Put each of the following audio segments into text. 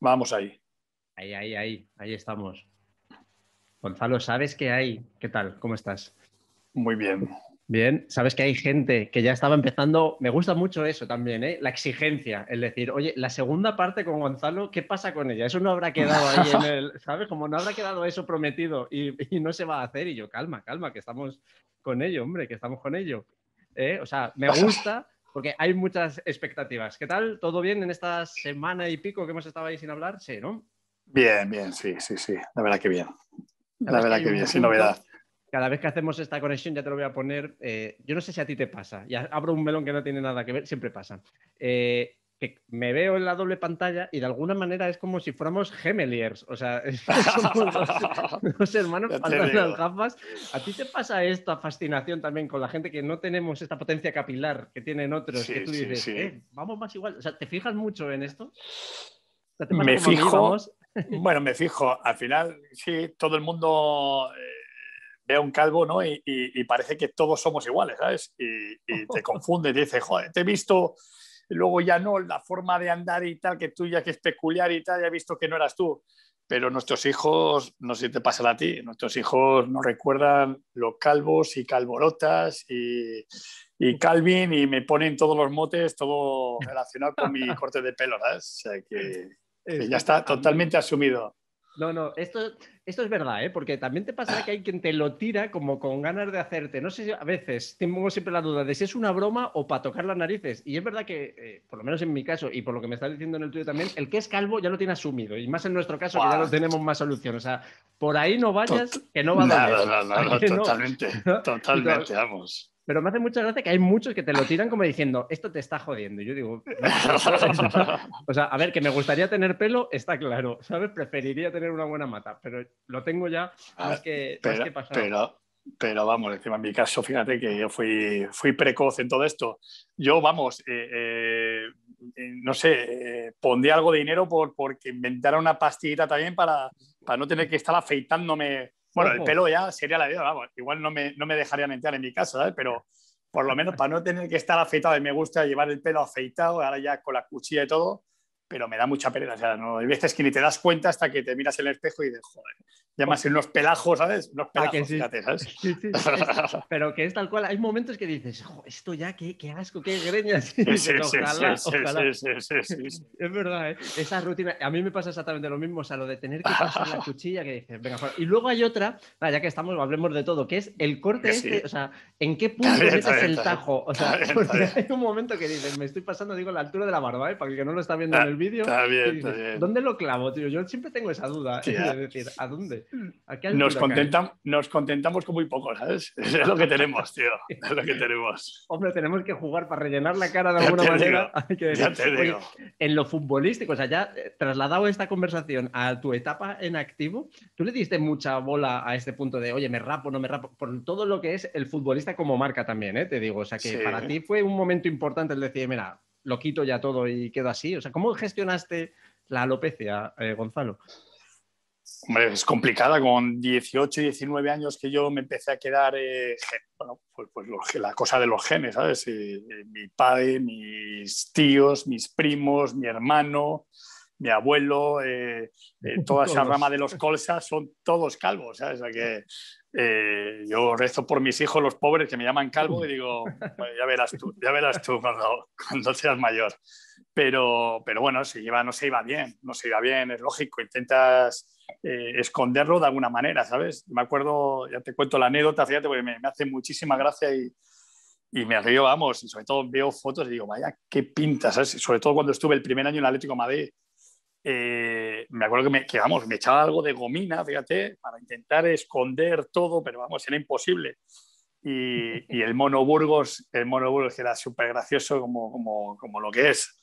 Vamos ahí. Ahí, ahí, ahí, ahí estamos. Gonzalo, ¿sabes qué hay? ¿Qué tal? ¿Cómo estás? Muy bien. Bien, sabes que hay gente que ya estaba empezando, me gusta mucho eso también, ¿eh? la exigencia, el decir, oye, la segunda parte con Gonzalo, ¿qué pasa con ella? Eso no habrá quedado ahí en el, ¿sabes? Como no habrá quedado eso prometido y, no se va a hacer y yo, calma, calma, que estamos con ello, hombre, que estamos con ello. ¿eh? O sea, me gusta porque hay muchas expectativas. ¿Qué tal? ¿Todo bien en esta semana y pico que hemos estado ahí sin hablar? Sí, ¿no? Bien, bien, sí, sí, sí. La verdad que bien. La, verdad que, bien, sin novedad. Cada vez que hacemos esta conexión, ya te lo voy a poner. Eh, yo no sé si a ti te pasa. Ya abro un melón que no tiene nada que ver, siempre pasa. Eh, que me veo en la doble pantalla y de alguna manera es como si fuéramos gemeliers, o sea, somos dos, hermanos para las gafas. ¿A ti te pasa esta fascinación también con la gente que no tenemos esta potencia capilar que tienen otros? Sí, que tú dices, eh, vamos más igual, o sea, ¿te fijas mucho en esto? me fijo, bueno, me fijo, al final sí, todo el mundo... Eh, ve a un calvo, ¿no? Y, parece que todos somos iguales, ¿sabes? Y, y te confunde, te dice, joder, te he visto luego ya no, la forma de andar y tal, que tú ya que es peculiar y tal, ya he visto que no eras tú. Pero nuestros hijos, no sé si te pasará a ti, nuestros hijos nos recuerdan los calvos y calvorotas y, Calvin y me ponen todos los motes, todo relacionado con mi corte de pelo, O sea que ya está totalmente asumido. No, no, esto, esto es verdad, ¿eh? porque también te pasa que hay quien te lo tira como con ganas de hacerte. No sé, si, a veces tengo siempre la duda de si es una broma o para tocar las narices. Y es verdad que, eh, por lo menos en mi caso y por lo que me estás diciendo en el tuyo también, el que es calvo ya lo tiene asumido. Y más en nuestro caso, que ya no tenemos más solución. O sea, por ahí no vayas, que no va a dar. No, no, no, totalmente, totalmente, vamos pero me hace mucha gracia que hay muchos que te lo tiran como diciendo, esto te está jodiendo. yo digo, o sea, a ver, que me gustaría tener pelo, está claro, ¿sabes? Preferiría tener una buena mata, pero lo tengo ya que, pero, Pero, vamos, encima en mi caso, fíjate que yo fui, fui precoz en todo esto. Yo, vamos, eh, eh, eh, no sé, eh, algo de dinero por, porque inventara una pastillita también para, para no tener que estar afeitándome bueno, el pelo ya sería la vida, Igual no me, no me dejarían entrar en mi casa, ¿eh? Pero por lo menos para no tener que estar afeitado y me gusta llevar el pelo afeitado, ahora ya con la cuchilla y todo, pero me da mucha pereza, O sea, no, hay veces que ni te das cuenta hasta que te miras en el espejo y dices, joder, más en unos pelajos, ¿sabes? Unos ah, pelajos, ¿sabes? pero que es tal cual. Hay momentos que dices, esto ya, qué, qué asco, qué greñas. Es verdad, ¿eh? Esa rutina, a mí me pasa exactamente lo mismo, o sea, lo de tener que pasar la cuchilla que dices, venga, joder. Y luego hay otra, ya que estamos, hablemos de todo, que es el corte este, o sea, ¿en qué punto metes el tajo? O sea, hay un momento que dices, me estoy pasando, digo, la altura de la barba, ¿eh? Para que no lo está viendo ah, en el vídeo. Está bien, está ¿Dónde lo clavo, tío? Yo siempre tengo esa duda. es ¿eh? decir, ¿a dónde? nos, contentamos, nos contentamos con muy poco, ¿sabes? Es lo que tenemos, tío. Es lo que tenemos. Hombre, tenemos que jugar para rellenar la cara de alguna manera. Ya te digo. en lo futbolístico, o sea, ya eh, trasladado esta conversación a tu etapa en activo, tú le diste mucha bola a este punto de, oye, me rapo, no me rapo, por todo lo que es el futbolista como marca también, ¿eh? Te digo, o sea, que para ti fue un momento importante el decir, mira, lo quito ya todo y quedo así? O sea, ¿cómo gestionaste la alopecia, eh, Gonzalo? Hombre, es complicada. Con 18, 19 años que yo me empecé a quedar, eh, bueno, pues, pues la cosa de los genes, ¿sabes? Eh, mi padre, mis tíos, mis primos, mi hermano, mi abuelo, toda esa rama de los colsas son todos calvos, ¿sabes? que eh, yo rezo por mis hijos, los pobres, que me llaman calvo, y digo, ya verás tú, ya verás tú cuando, seas mayor. Pero, pero bueno, se lleva, no se iba bien, no se iba bien, es lógico, intentas eh, esconderlo de alguna manera, ¿sabes? Me acuerdo, ya te cuento la anécdota, fíjate, porque me, hace muchísima gracia y, y me río, vamos, y sobre todo veo fotos y digo, vaya, qué pintas, ¿sabes? Sobre todo cuando estuve el primer año en el Atlético Madrid, eh, me acuerdo que, me, que, me echaba algo de gomina, fíjate, para intentar esconder todo, pero vamos, era imposible. Y, el mono Burgos, el mono Burgos que era súper gracioso como, como, como, lo que es,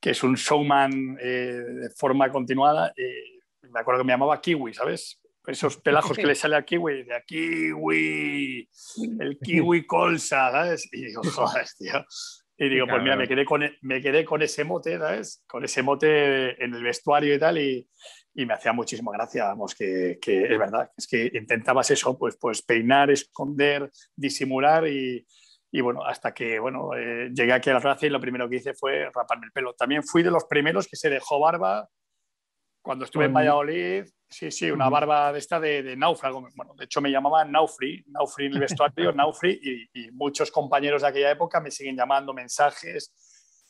que es un showman eh, de forma continuada, eh, me acuerdo que me llamaba Kiwi, ¿sabes? Esos pelajos que le sale a kiwi, de kiwi, el kiwi colsa, ¿sabes? Y digo, joder, tío, y digo, pues mira, me quedé, con, e, me quedé con ese mote, ¿sabes? Con ese mote en el vestuario y tal, y, me hacía muchísima gracia, vamos, que, que, es verdad, es que intentabas eso, pues, pues peinar, esconder, disimular y, y bueno, hasta que, bueno, eh, llegué aquí a la Francia y lo primero que hice fue raparme el pelo. También fui de los primeros que se dejó barba cuando estuve en Valladolid, Sí, sí, una barba de esta de, de náufrago. Bueno, de hecho me llamaban Naufri, Naufri en el vestuario, Naufri, y, muchos compañeros de aquella época me siguen llamando mensajes,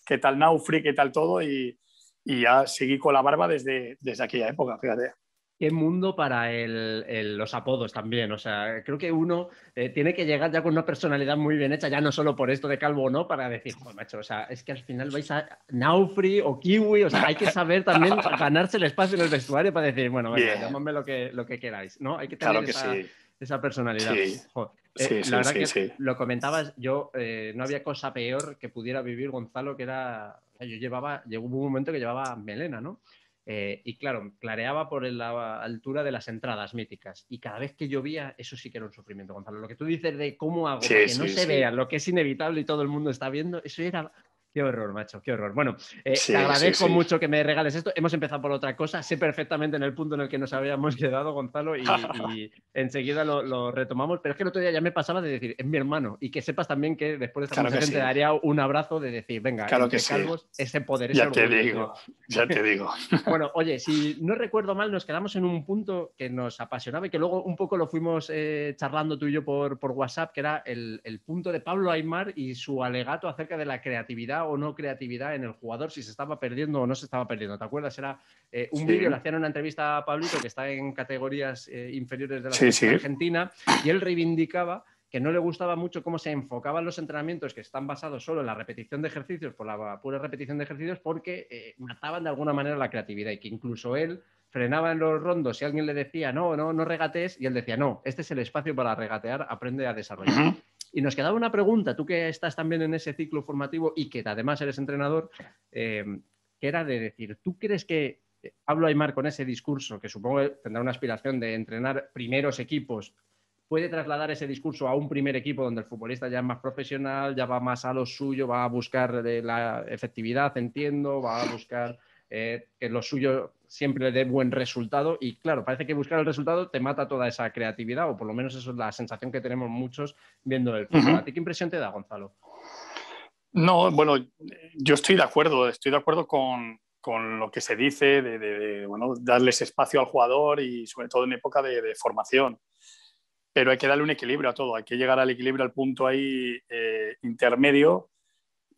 qué tal Naufri, qué tal todo, y, ya seguí con la barba desde, desde aquella época, fíjate qué mundo para los apodos también. O sea, creo que uno eh, tiene que llegar ya con una personalidad muy bien hecha, ya no solo por esto de calvo o no, para decir, joder, macho, o sea, es que al final vais a Naufri o Kiwi, o sea, hay que saber también ganarse el espacio en el vestuario para decir, bueno, venga, llamadme lo que, lo que queráis, ¿no? Hay que tener esa, esa, personalidad. Sí. Eh, sí, la verdad que lo comentabas, yo eh, no había cosa peor que pudiera vivir Gonzalo que era, yo llevaba, llegó un momento que llevaba melena, ¿no? Eh, y claro, clareaba por la altura de las entradas míticas. Y cada vez que llovía, eso sí que era un sufrimiento, Gonzalo. Lo que tú dices de cómo hago que no se vea lo que es inevitable y todo el mundo está viendo, eso era Qué horror, macho, qué horror. Bueno, eh, te agradezco mucho que me regales esto. Hemos empezado por otra cosa. Sé perfectamente en el punto en el que nos habíamos quedado, Gonzalo, y, enseguida lo, retomamos. Pero es que el otro día ya me pasaba de decir, es mi hermano, y que sepas también que después de esta claro te daría un abrazo de decir, venga, claro que ese poder. Ya te digo, ya te digo. bueno, oye, si no recuerdo mal, nos quedamos en un punto que nos apasionaba y que luego un poco lo fuimos eh, charlando tú y yo por, WhatsApp, que era el, el punto de Pablo Aymar y su alegato acerca de la creatividad o no creatividad en el jugador, si se estaba perdiendo o no se estaba perdiendo. ¿Te acuerdas? Era eh, un vídeo, le hacían una entrevista a Pablito, que está en categorías eh, inferiores de la Argentina, y él reivindicaba que no le gustaba mucho cómo se enfocaban los entrenamientos que están basados solo en la repetición de ejercicios, por la pura repetición de ejercicios, porque eh, mataban de alguna manera la creatividad y que incluso él frenaba en los rondos si alguien le decía, no, no, no regates, y él decía, no, este es el espacio para regatear, aprende a desarrollar. Y nos quedaba una pregunta, tú que estás también en ese ciclo formativo y que además eres entrenador, em, que era de decir, ¿tú crees que eh, Pablo Aymar con ese discurso, que supongo tendrá una aspiración de entrenar primeros equipos, puede trasladar ese discurso a un primer equipo donde el futbolista ya es más profesional, ya va más a lo suyo, va a buscar la efectividad, entiendo, va a buscar eh, que lo suyo siempre le dé buen resultado y claro, parece que buscar el resultado te mata toda esa creatividad o por lo menos eso es la sensación que tenemos muchos viendo el fútbol. qué impresión te da, Gonzalo? No, bueno, yo estoy de acuerdo, estoy de acuerdo con, lo que se dice de, darles espacio al jugador y sobre todo en época de, formación. Pero hay que darle un equilibrio a todo, hay que llegar al equilibrio, al punto ahí eh, intermedio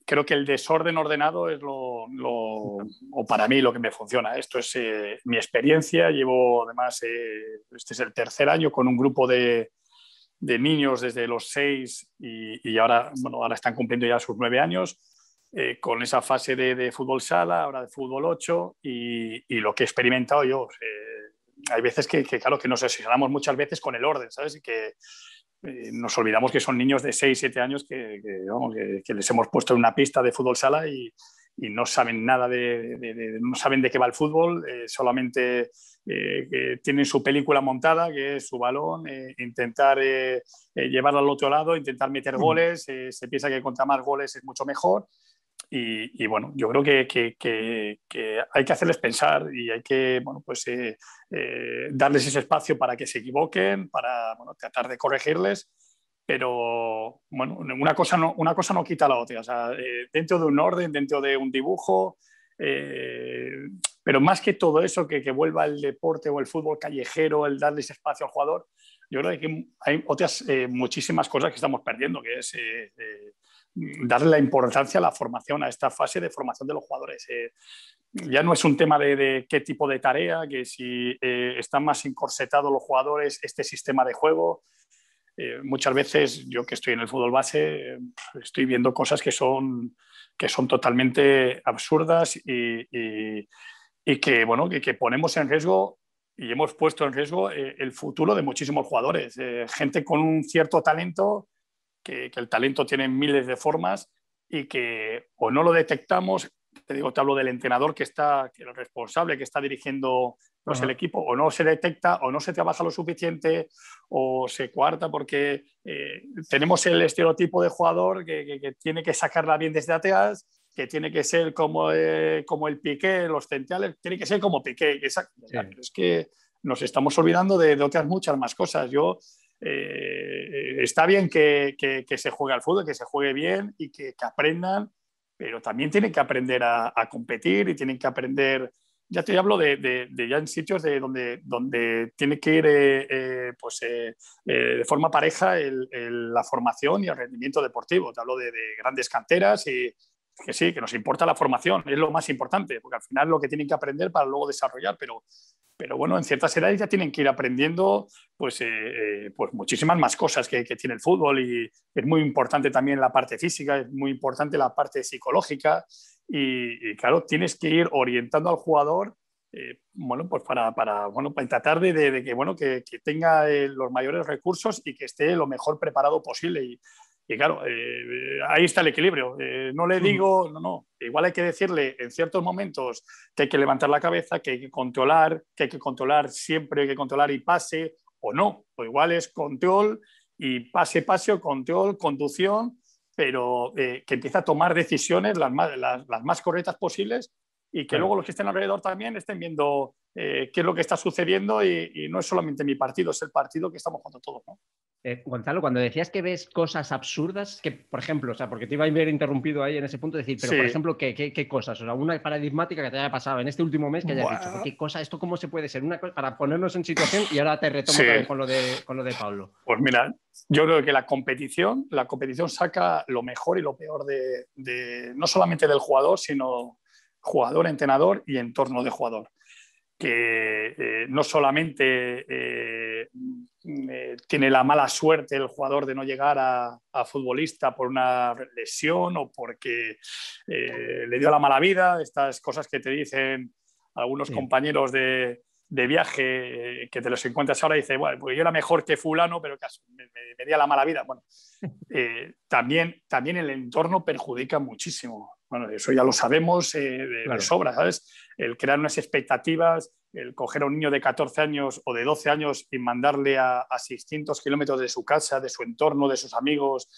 creo que el desorden ordenado es lo, o para mí lo que me funciona. Esto es eh, mi experiencia. Llevo además, eh, este es el tercer año con un grupo de, de niños desde los seis y, y, ahora, bueno, ahora están cumpliendo ya sus nueve años. Eh, con esa fase de, de, fútbol sala, ahora de fútbol 8 y, y lo que he experimentado yo. hay veces que, claro, que nos obsesionamos muchas veces con el orden, ¿sabes? Y que, eh, nos olvidamos que son niños de 6, 7 años que, les hemos puesto en una pista de fútbol sala y, no saben nada de, no saben de qué va el fútbol, eh, solamente eh, tienen su película montada, que es su balón, intentar llevarlo al otro lado, intentar meter goles, se piensa que contra más goles es mucho mejor y, bueno, yo creo que, hay que hacerles pensar y hay que bueno, pues, eh, eh, darles ese espacio para que se equivoquen, para tratar de corregirles. Pero bueno, una cosa no, una cosa no quita la otra. Eh, dentro de un orden, dentro de un dibujo, pero más que todo eso, que, vuelva el deporte o el fútbol callejero, el darle ese espacio al jugador, yo creo que hay otras muchísimas cosas que estamos perdiendo, que es darle la importancia a la formación, a esta fase de formación de los jugadores. Eh, ya no es un tema de, qué tipo de tarea, que si eh, están más encorsetados los jugadores, este sistema de juego. Eh, muchas veces yo que estoy en el fútbol base estoy viendo cosas que son, que son totalmente absurdas y, que, bueno, que, que ponemos en riesgo y hemos puesto en riesgo el futuro de muchísimos jugadores. gente con un cierto talento que, el talento tiene miles de formas y que o no lo detectamos, te digo, te hablo del entrenador que está, que el responsable que está dirigiendo el equipo, o no se detecta, o no se trabaja lo suficiente, o se cuarta porque eh, tenemos el estereotipo de jugador que, tiene que sacarla bien desde atrás, que tiene que ser como, eh, como el Piqué, los centrales, tiene que ser como Piqué. exacto Es que nos estamos olvidando de, de otras muchas más cosas. Yo eh, está bien que, se juegue al fútbol, que se juegue bien y que, aprendan, pero también tienen que aprender a, competir y tienen que aprender, ya te hablo de, ya en sitios de donde, donde tiene que ir eh, eh, pues, de forma pareja la formación y el rendimiento deportivo. Te hablo de grandes canteras y, que sí, que nos importa la formación, es lo más importante, porque al final lo que tienen que aprender para luego desarrollar, pero, pero bueno, en ciertas edades ya tienen que ir aprendiendo pues, eh, eh, pues muchísimas más cosas que, que, tiene el fútbol y es muy importante también la parte física, es muy importante la parte psicológica y, claro, tienes que ir orientando al jugador. Eh, bueno, pues para, para, bueno, para tratar de, que, bueno, que, tenga los mayores recursos y que esté lo mejor preparado posible. Y, y claro, eh, eh, ahí está el equilibrio. Eh, no le digo, no, no, igual hay que decirle en ciertos momentos que hay que levantar la cabeza, que hay que controlar, que hay que controlar siempre, hay que controlar y pase o no. O igual es control y pase, pase o control, conducción, pero que empieza a tomar decisiones las más correctas posibles y que luego los que estén alrededor también estén viendo eh, qué es lo que está sucediendo y, no es solamente mi partido, es el partido que estamos jugando todos. Eh, Gonzalo, cuando decías que ves cosas absurdas, que por ejemplo, o sea, porque te iba a haber interrumpido ahí en ese punto, decir, pero por ejemplo, ¿qué, ¿qué, cosas? O una paradigmática que te haya pasado en este último mes que hayas dicho, ¿qué cosa? ¿Esto cómo se puede ser? Una cosa, para ponernos en situación y ahora te retomo con, lo de, lo de Pablo. Pues mira, yo creo que la competición, la competición saca lo mejor y lo peor de, de no solamente del jugador, sino jugador-entrenador y entorno de jugador, que eh, no solamente eh, eh, tiene la mala suerte el jugador de no llegar a, futbolista por una lesión o porque le dio la mala vida, estas cosas que te dicen algunos compañeros de, viaje que te los encuentras ahora y dices, bueno, pues yo era mejor que fulano, pero me, dio la mala vida. Bueno, también, también el entorno perjudica muchísimo. Bueno, eso ya lo sabemos eh, de, las obras, ¿sabes? El crear unas expectativas, el coger a un niño de 14 años o de 12 años y mandarle a, a 600 kilómetros de su casa, de su entorno, de sus amigos,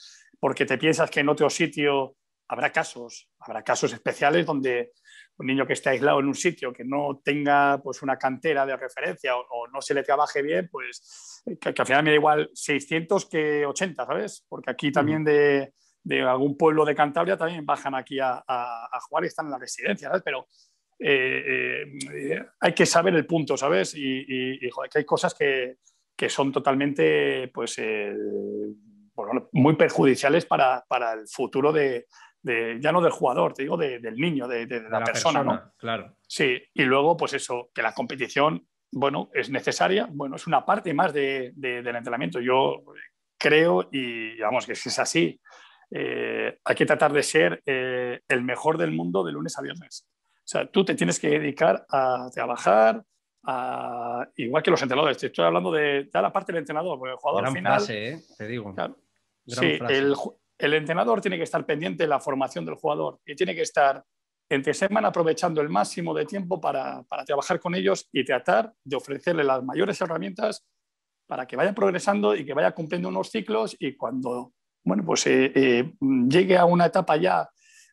porque te piensas que en otro sitio habrá casos, habrá casos especiales donde un niño que esté aislado en un sitio, que no tenga pues, una cantera de referencia o, no se le trabaje bien, pues que, al final me da igual 600 que 80, ¿sabes? Porque aquí también de, de algún pueblo de Cantabria también bajan aquí a, a, jugar y están en la residencia, Pero eh, eh, eh, hay que saber el punto, ¿sabes? Y, que hay cosas que, son totalmente, pues, muy perjudiciales para, el futuro de, ya no del jugador, te digo, del niño, de, la, persona, ¿no? Claro. Sí, y luego, pues eso, que la competición, bueno, es necesaria, bueno, es una parte más del entrenamiento. Yo creo, y vamos, que si es así, eh, hay que tratar de ser eh, el mejor del mundo de lunes a viernes. O sea, tú te tienes que dedicar a trabajar, a, igual que los entrenadores. Te estoy hablando de toda la parte del entrenador, porque el jugador Gran final. Eh, te digo. sí, el, entrenador tiene que estar pendiente de la formación del jugador y tiene que estar entre semana aprovechando el máximo de tiempo para, trabajar con ellos y tratar de ofrecerle las mayores herramientas para que vaya progresando y que vaya cumpliendo unos ciclos y cuando bueno, pues eh, eh, llegue a una etapa ya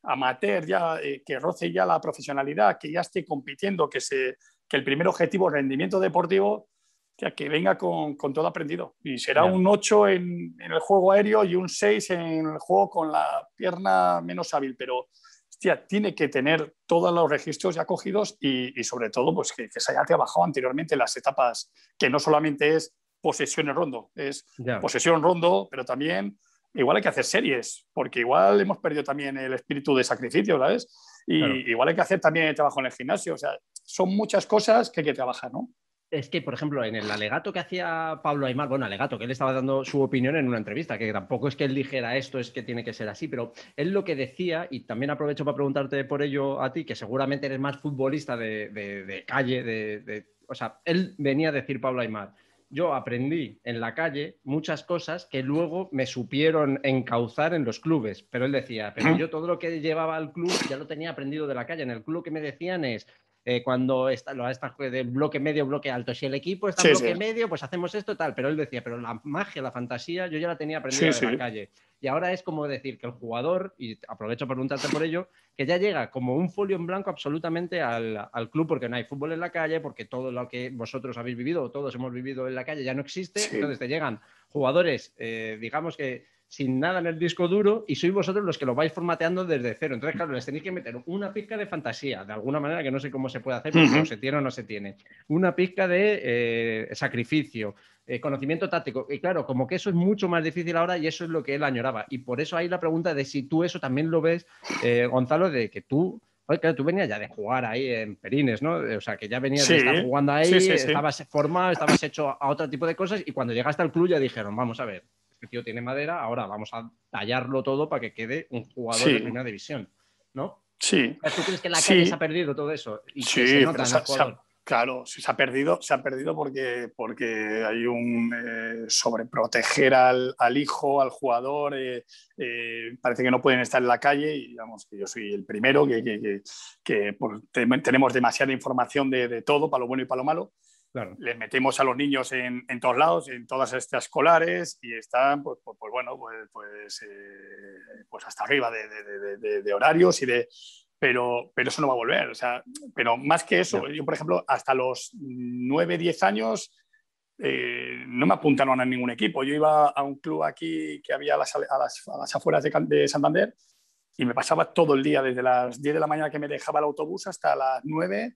amateur, ya, eh, que roce ya la profesionalidad, que ya esté compitiendo, que, se, que el primer objetivo, rendimiento deportivo, que, que venga con, con, todo aprendido. Y será un 8 en, en, el juego aéreo y un 6 en el juego con la pierna menos hábil, pero hostia, tiene que tener todos los registros ya cogidos y, sobre todo pues, que, se haya trabajado anteriormente las etapas, que no solamente es posesión en rondo, es ya. posesión rondo, pero también igual hay que hacer series, porque igual hemos perdido también el espíritu de sacrificio, ¿sabes? Y igual hay que hacer también el trabajo en el gimnasio, o sea, son muchas cosas que hay que trabajar, ¿no? Es que, por ejemplo, en el alegato que hacía Pablo Aymar, bueno, alegato, que él estaba dando su opinión en una entrevista, que tampoco es que él dijera esto, es que tiene que ser así, pero él lo que decía, y también aprovecho para preguntarte por ello a ti, que seguramente eres más futbolista de, calle, de, o sea, él venía a decir Pablo Aymar, yo aprendí en la calle muchas cosas que luego me supieron encauzar en los clubes. Pero él decía, pero yo todo lo que llevaba al club ya lo tenía aprendido de la calle. En el club lo que me decían es, eh, cuando está, lo, de bloque medio, bloque alto, si el equipo está en bloque medio, pues hacemos esto, tal, pero él decía, pero la magia, la fantasía, yo ya la tenía aprendida en la calle. Y ahora es como decir que el jugador, y aprovecho para preguntarte por ello, que ya llega como un folio en blanco absolutamente al, al, club porque no hay fútbol en la calle, porque todo lo que vosotros habéis vivido o todos hemos vivido en la calle ya no existe, entonces te llegan jugadores, eh, digamos que sin nada en el disco duro y sois vosotros los que lo vais formateando desde cero. Entonces, claro, les tenéis que meter una pizca de fantasía, de alguna manera que no sé cómo se puede hacer, pero no se tiene o no se tiene. Una pizca de eh, sacrificio, eh, conocimiento táctico. Y claro, como que eso es mucho más difícil ahora y eso es lo que él añoraba. Y por eso ahí la pregunta de si tú eso también lo ves, eh, Gonzalo, de que tú claro, tú venías ya de jugar ahí en Perines, ¿no? O sea, que ya venías de estar jugando ahí, estabas formado, estabas hecho a otro tipo de cosas y cuando llegaste al club ya dijeron, vamos a ver, tiene madera, ahora vamos a tallarlo todo para que quede un jugador de primera división, ¿no? Sí. ¿Tú crees que la calle se ha perdido todo eso? sí, se Claro, se ha perdido, se ha perdido porque, porque hay un eh, sobreproteger al, al, hijo, al jugador, eh, eh, parece que no pueden estar en la calle y digamos que yo soy el primero, que, que, tenemos demasiada información de, de, todo, para lo bueno y para lo malo, les metemos a los niños en, todos lados, en todas estas escolares, y están, pues, pues, pues bueno, pues, eh, pues, hasta arriba de, horarios y de... Pero, pero eso no va a volver. O sea, pero más que eso, yo, por ejemplo, hasta los 9, 10 años eh, no me apuntaron a ningún equipo. Yo iba a un club aquí que había a las, a las afueras de Santander y me pasaba todo el día, desde las 10 de la mañana que me dejaba el autobús hasta las 9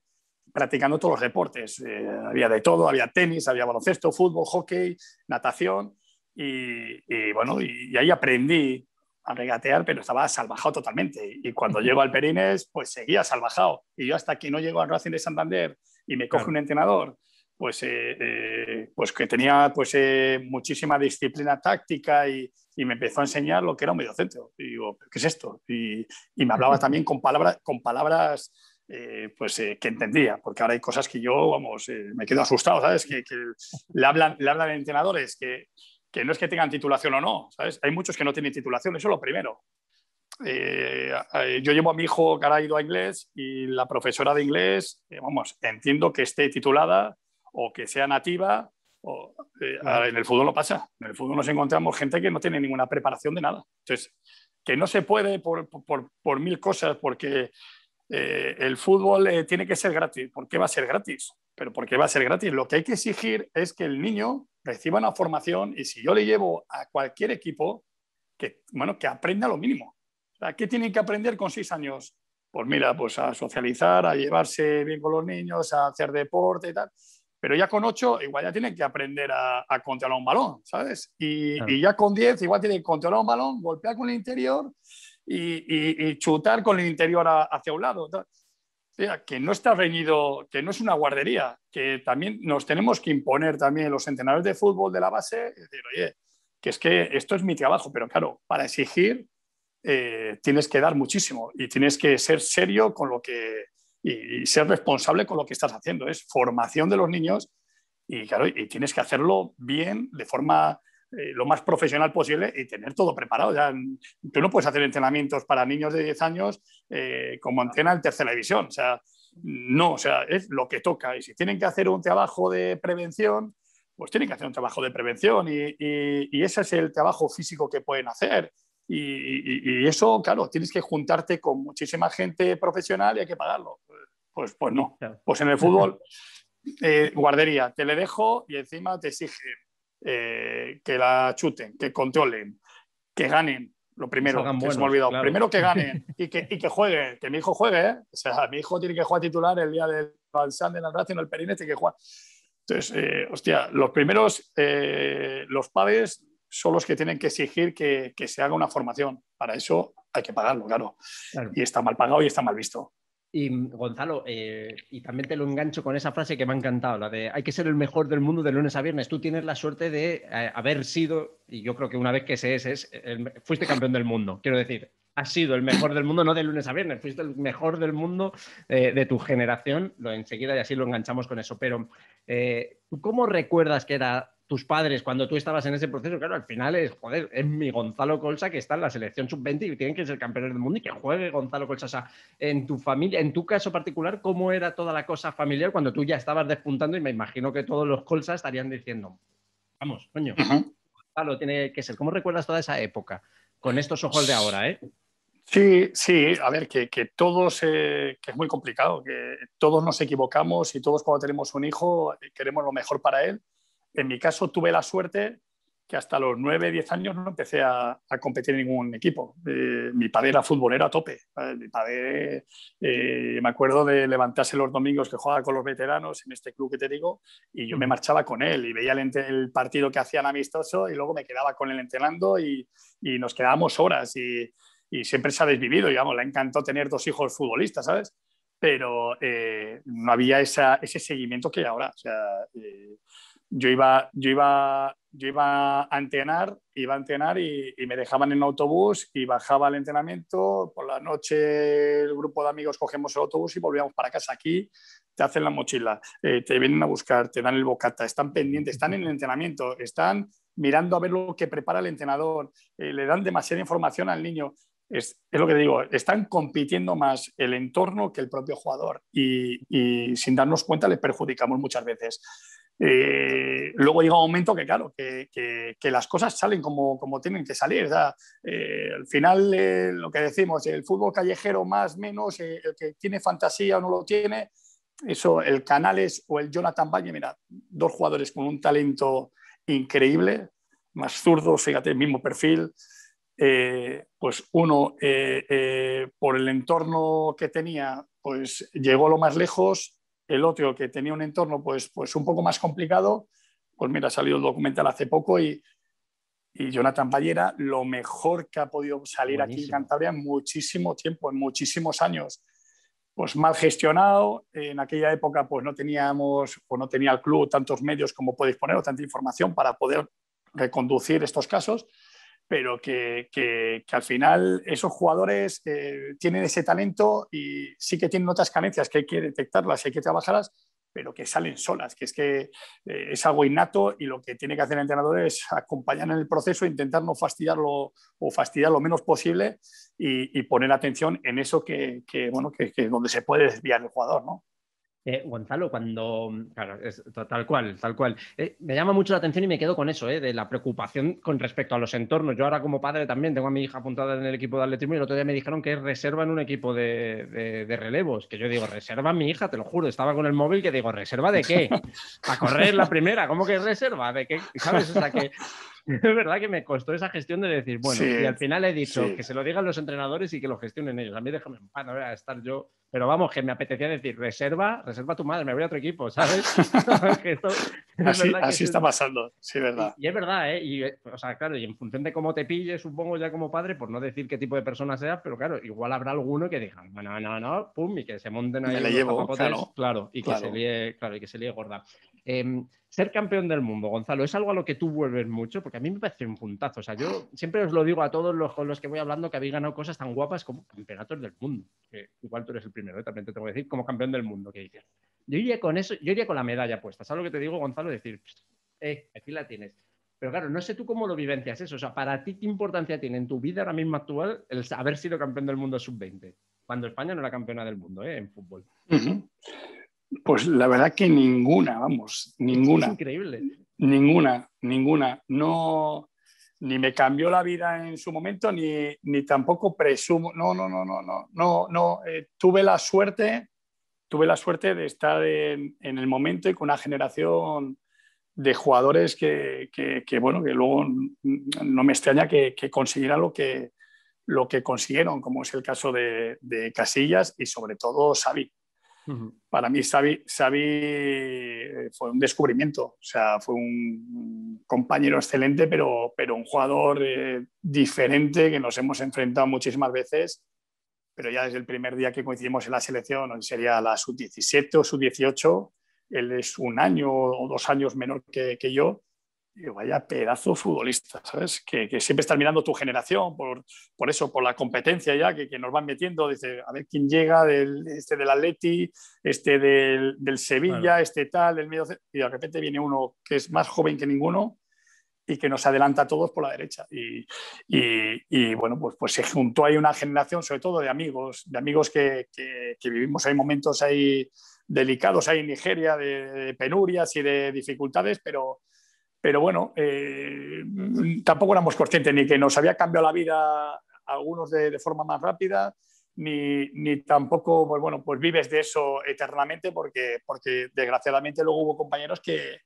practicando todos los deportes. Eh, había de todo, había tenis, había baloncesto, fútbol, hockey, natación. Y, bueno, y, ahí aprendí a regatear, pero estaba salvajado totalmente. Y cuando llego al Perines, pues seguía salvajado. Y yo hasta que no llego al Racing de Santander y me coge un entrenador, pues, eh, eh, pues que tenía pues, muchísima disciplina táctica y, y, me empezó a enseñar lo que era un mediocentro. Y digo, ¿qué es esto? Y, me hablaba también con, palabras con palabras eh, pues eh, que entendía, porque ahora hay cosas que yo, vamos, eh, me quedo asustado, ¿sabes? Que, le, hablan, le hablan entrenadores que, que, no es que tengan titulación o no, ¿sabes? Hay muchos que no tienen titulación, eso es lo primero. yo llevo a mi hijo que ahora ha ido a inglés y la profesora de inglés, vamos, entiendo que esté titulada o que sea nativa. O, en el fútbol no pasa. En el fútbol nos encontramos gente que no tiene ninguna preparación de nada. Entonces, que no se puede por, por, por mil cosas, porque eh, el fútbol eh, tiene que ser gratis. ¿Por qué va a ser gratis? Pero ¿por qué va a ser gratis? Lo que hay que exigir es que el niño reciba una formación y si yo le llevo a cualquier equipo, que, bueno, que aprenda lo mínimo. ¿Qué tienen que aprender con seis años? Pues mira, pues a socializar, a llevarse bien con los niños, a hacer deporte y tal. Pero ya con ocho, igual ya tienen que aprender a, controlar un balón, ¿sabes? Y, ya con diez, igual tienen que controlar un balón, golpear con el interior y, chutar con el interior hacia un lado. O sea, que no está reñido, que no es una guardería, que también nos tenemos que imponer también los entrenadores de fútbol de la base, decir, oye, que es que esto es mi trabajo, pero claro, para exigir eh, tienes que dar muchísimo y tienes que ser serio con lo que y, y, ser responsable con lo que estás haciendo. Es formación de los niños y claro, y tienes que hacerlo bien, de forma eh, lo más profesional posible y tener todo preparado. Ya, mm, tú no puedes hacer entrenamientos para niños de 10 años eh, como antena en tercera división. O sea, no, o sea, es lo que toca. Y si tienen que hacer un trabajo de prevención, pues tienen que hacer un trabajo de prevención y, y, y ese es el trabajo físico que pueden hacer. Y, y, eso, claro, tienes que juntarte con muchísima gente profesional y hay que pagarlo. Pues, pues no. Pues en el fútbol, eh, guardería, te le dejo y encima te exige eh, que la chuten, que controlen, que ganen. Lo primero, que se me ha olvidado. Primero que ganen y que, y que jueguen, que mi hijo juegue. ¿eh? O sea, mi hijo tiene que jugar titular el día del Balsán, la en el Perinete que juega Entonces, eh, hostia, los primeros, los padres son los que tienen que exigir que, se haga una formación. Para eso hay que pagarlo, claro. Y está mal pagado y está mal visto. Y mm, Gonzalo, eh, y también te lo engancho con esa frase que me ha encantado, la de hay que ser el mejor del mundo de lunes a viernes. Tú tienes la suerte de eh, haber sido, y yo creo que una vez que se es, es fuiste campeón del mundo. Quiero decir, has sido el mejor del mundo, no de lunes a viernes, fuiste el mejor del mundo eh, de tu generación. Lo enseguida y así lo enganchamos con eso. Pero, cómo recuerdas que era tus padres cuando tú estabas en ese proceso, claro, al final es, joder, es mi Gonzalo Colsa que está en la selección sub-20 y tienen que ser campeones del mundo y que juegue Gonzalo Colsa. en tu familia, en tu caso particular, ¿cómo era toda la cosa familiar cuando tú ya estabas despuntando? Y me imagino que todos los Colsa estarían diciendo, vamos, coño, Gonzalo tiene que ser. ¿Cómo recuerdas toda esa época con estos ojos de ahora, eh? Sí, sí, a ver, que, que todos, eh, que es muy complicado, que todos nos equivocamos y todos cuando tenemos un hijo eh, queremos lo mejor para él en mi caso tuve la suerte que hasta los 9, 10 años no empecé a, competir en ningún equipo. Eh, mi padre era futbolero a tope. Eh, mi padre, eh, me acuerdo de levantarse los domingos que jugaba con los veteranos en este club que te digo, y yo me marchaba con él y veía el, partido que hacían amistoso y luego me quedaba con él entrenando y, nos quedábamos horas y, siempre se ha desvivido, Vamos, le encantó tener dos hijos futbolistas, ¿sabes? Pero no había ese seguimiento que ahora. O sea, yo iba, yo iba, yo a entrenar, iba a entrenar y, me dejaban en autobús y bajaba al entrenamiento. Por la noche el grupo de amigos cogemos el autobús y volvíamos para casa. Aquí te hacen la mochila, eh, te vienen a buscar, te dan el bocata, están pendientes, están en el entrenamiento, están mirando a ver lo que prepara el entrenador, eh, le dan demasiada información al niño. Es, lo que digo, están compitiendo más el entorno que el propio jugador y, y sin darnos cuenta le perjudicamos muchas veces. Eh, luego llega un momento que, claro, que, las cosas salen como, como, tienen que salir. Eh, al final, eh, lo que decimos, el fútbol callejero más, menos, el que tiene fantasía o no lo tiene, eso, el Canales o el Jonathan Valle, mira, dos jugadores con un talento increíble, más zurdo, fíjate, mismo perfil. pues uno, por el entorno que tenía, pues llegó lo más lejos, el otro que tenía un entorno pues, pues un poco más complicado, pues mira, ha salido el documental hace poco y, Jonathan Ballera, lo mejor que ha podido salir aquí en Cantabria en muchísimo tiempo, en muchísimos años. Pues mal gestionado, en aquella época pues no teníamos o pues no tenía el club tantos medios como podéis poner, o tanta información para poder reconducir estos casos pero que, al final esos jugadores eh, tienen ese talento y sí que tienen otras carencias que hay que detectarlas, hay que trabajarlas, pero que salen solas, que es que eh, es algo innato y lo que tiene que hacer el entrenador es acompañar en el proceso, intentar no fastidiarlo o fastidiar lo menos posible y, poner atención en eso que, es donde se puede desviar el jugador, ¿no? Eh, Gonzalo, cuando. Mm, claro, tal cual, tal cual. Eh, me llama mucho la atención y me quedo con eso, eh, de la preocupación con respecto a los entornos. Yo ahora, como padre, también tengo a mi hija apuntada en el equipo de atletismo y el otro día me dijeron que reserva en un equipo de, relevos. Que yo digo, reserva mi hija, te lo juro. Estaba con el móvil que digo, ¿reserva de qué? A correr la primera, ¿cómo que reserva? ¿De qué? ¿Sabes? O sea, que es verdad que me costó esa gestión de decir, bueno, y al final he dicho que se lo digan los entrenadores y que lo gestionen ellos. A mí déjame en voy a estar yo. Pero vamos, que me apetecía decir, reserva, reserva tu madre, me voy a otro equipo, ¿sabes? así, está pasando, sí, verdad. Y, es verdad, ¿eh? Y, o sea, claro, y en función de cómo te pille, supongo ya como padre, por no decir qué tipo de persona seas, pero claro, igual habrá alguno que diga, no, no, no, pum, y que se monten ahí. Me le llevo, claro. y, Que se lie, claro y que se gorda. Em, ser campeón del mundo, Gonzalo, es algo a lo que tú vuelves mucho, porque a mí me parece un puntazo. O sea, yo siempre os lo digo a todos los con los que voy hablando que habéis ganado cosas tan guapas como campeonatos del mundo. Que igual tú eres el primero, ¿eh? también te tengo que decir, como campeón del mundo, que dices. Yo iría con eso, yo iría con la medalla puesta. ¿Sabes lo que te digo, Gonzalo? Decir, eh, aquí la tienes. Pero claro, no sé tú cómo lo vivencias eso. O sea, para ti, ¿qué importancia tiene en tu vida ahora mismo actual el haber sido campeón del mundo sub-20? Cuando España no era campeona del mundo, ¿eh? En fútbol. Pues la verdad que ninguna, vamos, ninguna. increíble. Ninguna, ninguna. No, ni me cambió la vida en su momento, ni, ni tampoco presumo. No, no, no, no, no, no, no. Eh, tuve la suerte, tuve la suerte de estar en, el momento y con una generación de jugadores que, bueno, que luego no me extraña que, que consiguieran lo que, lo que consiguieron, como es el caso de, de Casillas y sobre todo Xavi. Para mí Xavi, eh, fue un descubrimiento, o sea, fue un compañero excelente, pero, pero un jugador eh, diferente que nos hemos enfrentado muchísimas veces, pero ya desde el primer día que coincidimos en la selección, sería la sub-17 o sub-18, él es un año o dos años menor que yo, y vaya pedazo futbolista, ¿sabes? Que, que, siempre estás mirando tu generación, por, por eso, por la competencia ya que, que, nos van metiendo, dice, a ver quién llega, este del Atleti, este del, del Sevilla, este tal, del medio. Y de repente viene uno que es más joven que ninguno y que nos adelanta a todos por la derecha. Y, y, bueno, pues, pues se juntó ahí una generación, sobre todo de amigos, de amigos que, que, vivimos, hay momentos ahí delicados, hay en Nigeria, de penurias y de dificultades, pero pero bueno, eh, mm, tampoco éramos conscientes ni que nos había cambiado la vida algunos de, forma más rápida, ni, ni, tampoco, pues bueno, pues vives de eso eternamente porque, porque desgraciadamente luego hubo compañeros que,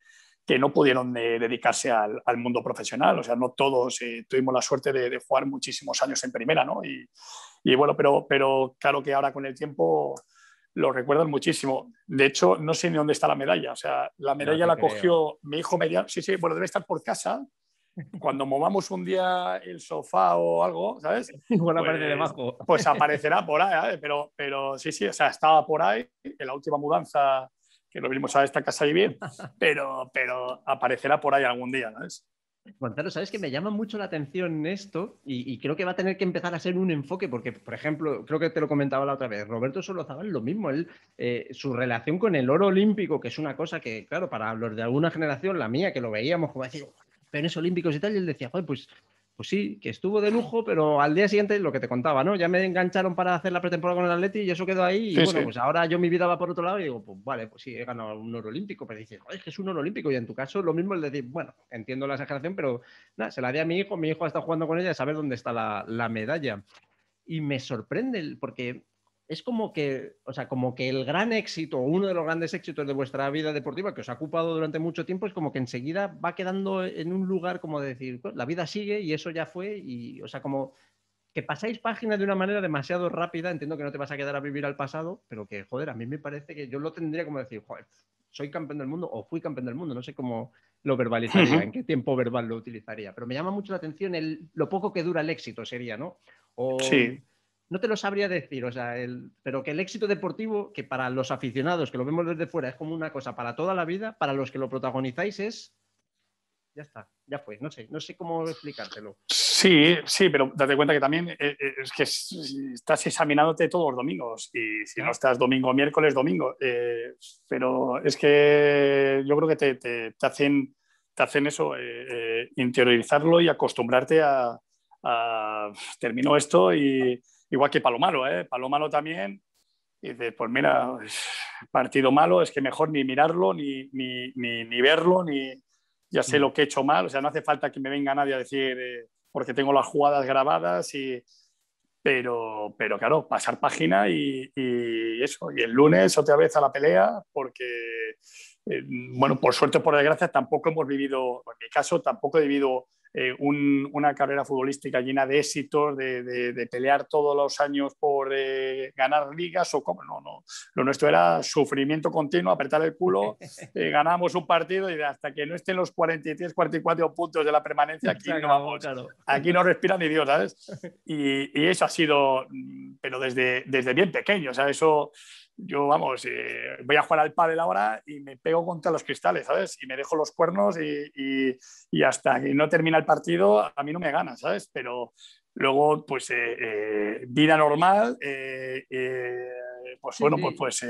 que no pudieron eh, dedicarse al, al, mundo profesional, o sea, no todos eh, tuvimos la suerte de, de, jugar muchísimos años en primera, ¿no? Y, y bueno, pero, pero claro que ahora con el tiempo lo recuerdan muchísimo. De hecho, no sé ni dónde está la medalla. O sea, la medalla la cogió mi hijo media Sí, sí, bueno, debe estar por casa. Cuando movamos un día el sofá o algo, ¿sabes? pues, Pues aparecerá por ahí, pero, pero sí, sí, o sea, estaba por ahí en la última mudanza que lo vimos a esta casa vivir, pero, pero aparecerá por ahí algún día, ¿sabes? Gonzalo, sabes que me llama mucho la atención esto y, creo que va a tener que empezar a ser un enfoque, porque, por ejemplo, creo que te lo comentaba la otra vez, Roberto Solozabal, lo mismo, él, eh, su relación con el oro olímpico, que es una cosa que, claro, para los de alguna generación, la mía, que lo veíamos como decir, Penes olímpicos y tal, y él decía, joder, pues pues sí, que estuvo de lujo, pero al día siguiente lo que te contaba, ¿no? Ya me engancharon para hacer la pretemporada con el Atleti y eso quedó ahí. Y bueno, pues ahora yo mi vida va por otro lado y digo, pues vale, pues sí, he ganado un oro olímpico, pero dices, ¿es que es un oro olímpico. Y en tu caso, lo mismo es decir, bueno, entiendo la exageración, pero nada, se la di a mi hijo, mi hijo está jugando con ella, y saber dónde está la, la medalla. Y me sorprende, porque es como que, o sea, como que el gran éxito, uno de los grandes éxitos de vuestra vida deportiva que os ha ocupado durante mucho tiempo, es como que enseguida va quedando en un lugar como decir, pues, la vida sigue y eso ya fue, y, o sea, como que pasáis páginas de una manera demasiado rápida, entiendo que no te vas a quedar a vivir al pasado, pero que, joder, a mí me parece que yo lo tendría como decir, joder, soy campeón del mundo o fui campeón del mundo, no sé cómo lo verbalizaría, en qué tiempo verbal lo utilizaría, pero me llama mucho la atención el, lo poco que dura el éxito, sería, ¿no? sí no te lo sabría decir, o sea, el, pero que el éxito deportivo, que para los aficionados que lo vemos desde fuera es como una cosa para toda la vida, para los que lo protagonizáis es. Ya está, ya fue, no sé, no sé cómo explicártelo. Sí, sí, pero date cuenta que también eh, eh, es que estás examinándote todos los domingos y si no estás domingo, miércoles, domingo. Eh, pero es que yo creo que te, hacen, te hacen eso, interiorizarlo y acostumbrarte a, a termino esto y, Igual que Palomalo, ¿eh? Palomalo también. Y dices, pues mira, partido malo, es que mejor ni mirarlo, ni, ni, verlo, ni ya sé mm. lo que he hecho mal. O sea, no hace falta que me venga nadie a decir, eh, porque tengo las jugadas grabadas Pero, pero claro, pasar página y, y eso. Y el lunes otra vez a la pelea, porque eh, bueno, por suerte o por desgracia, tampoco hemos vivido, en mi caso, tampoco he vivido eh, una carrera futbolística llena de éxitos, de, de, pelear todos los años por eh, ganar ligas o como No, no. Lo nuestro era sufrimiento continuo, apretar el culo, eh, ganamos un partido y hasta que no estén los 43, 44 puntos de la permanencia, aquí no vamos. Aquí no respira ni Dios, ¿sabes? Y, y, eso ha sido, mm, pero desde, desde bien pequeño, o sea, eso yo, vamos, eh, voy a jugar al pádel ahora y me pego contra los cristales, ¿sabes? Y me dejo los cuernos y, y, y hasta que no termina el partido, a mí no me gana, ¿sabes? Pero luego, pues, eh, eh, vida normal, pues bueno, pues, pues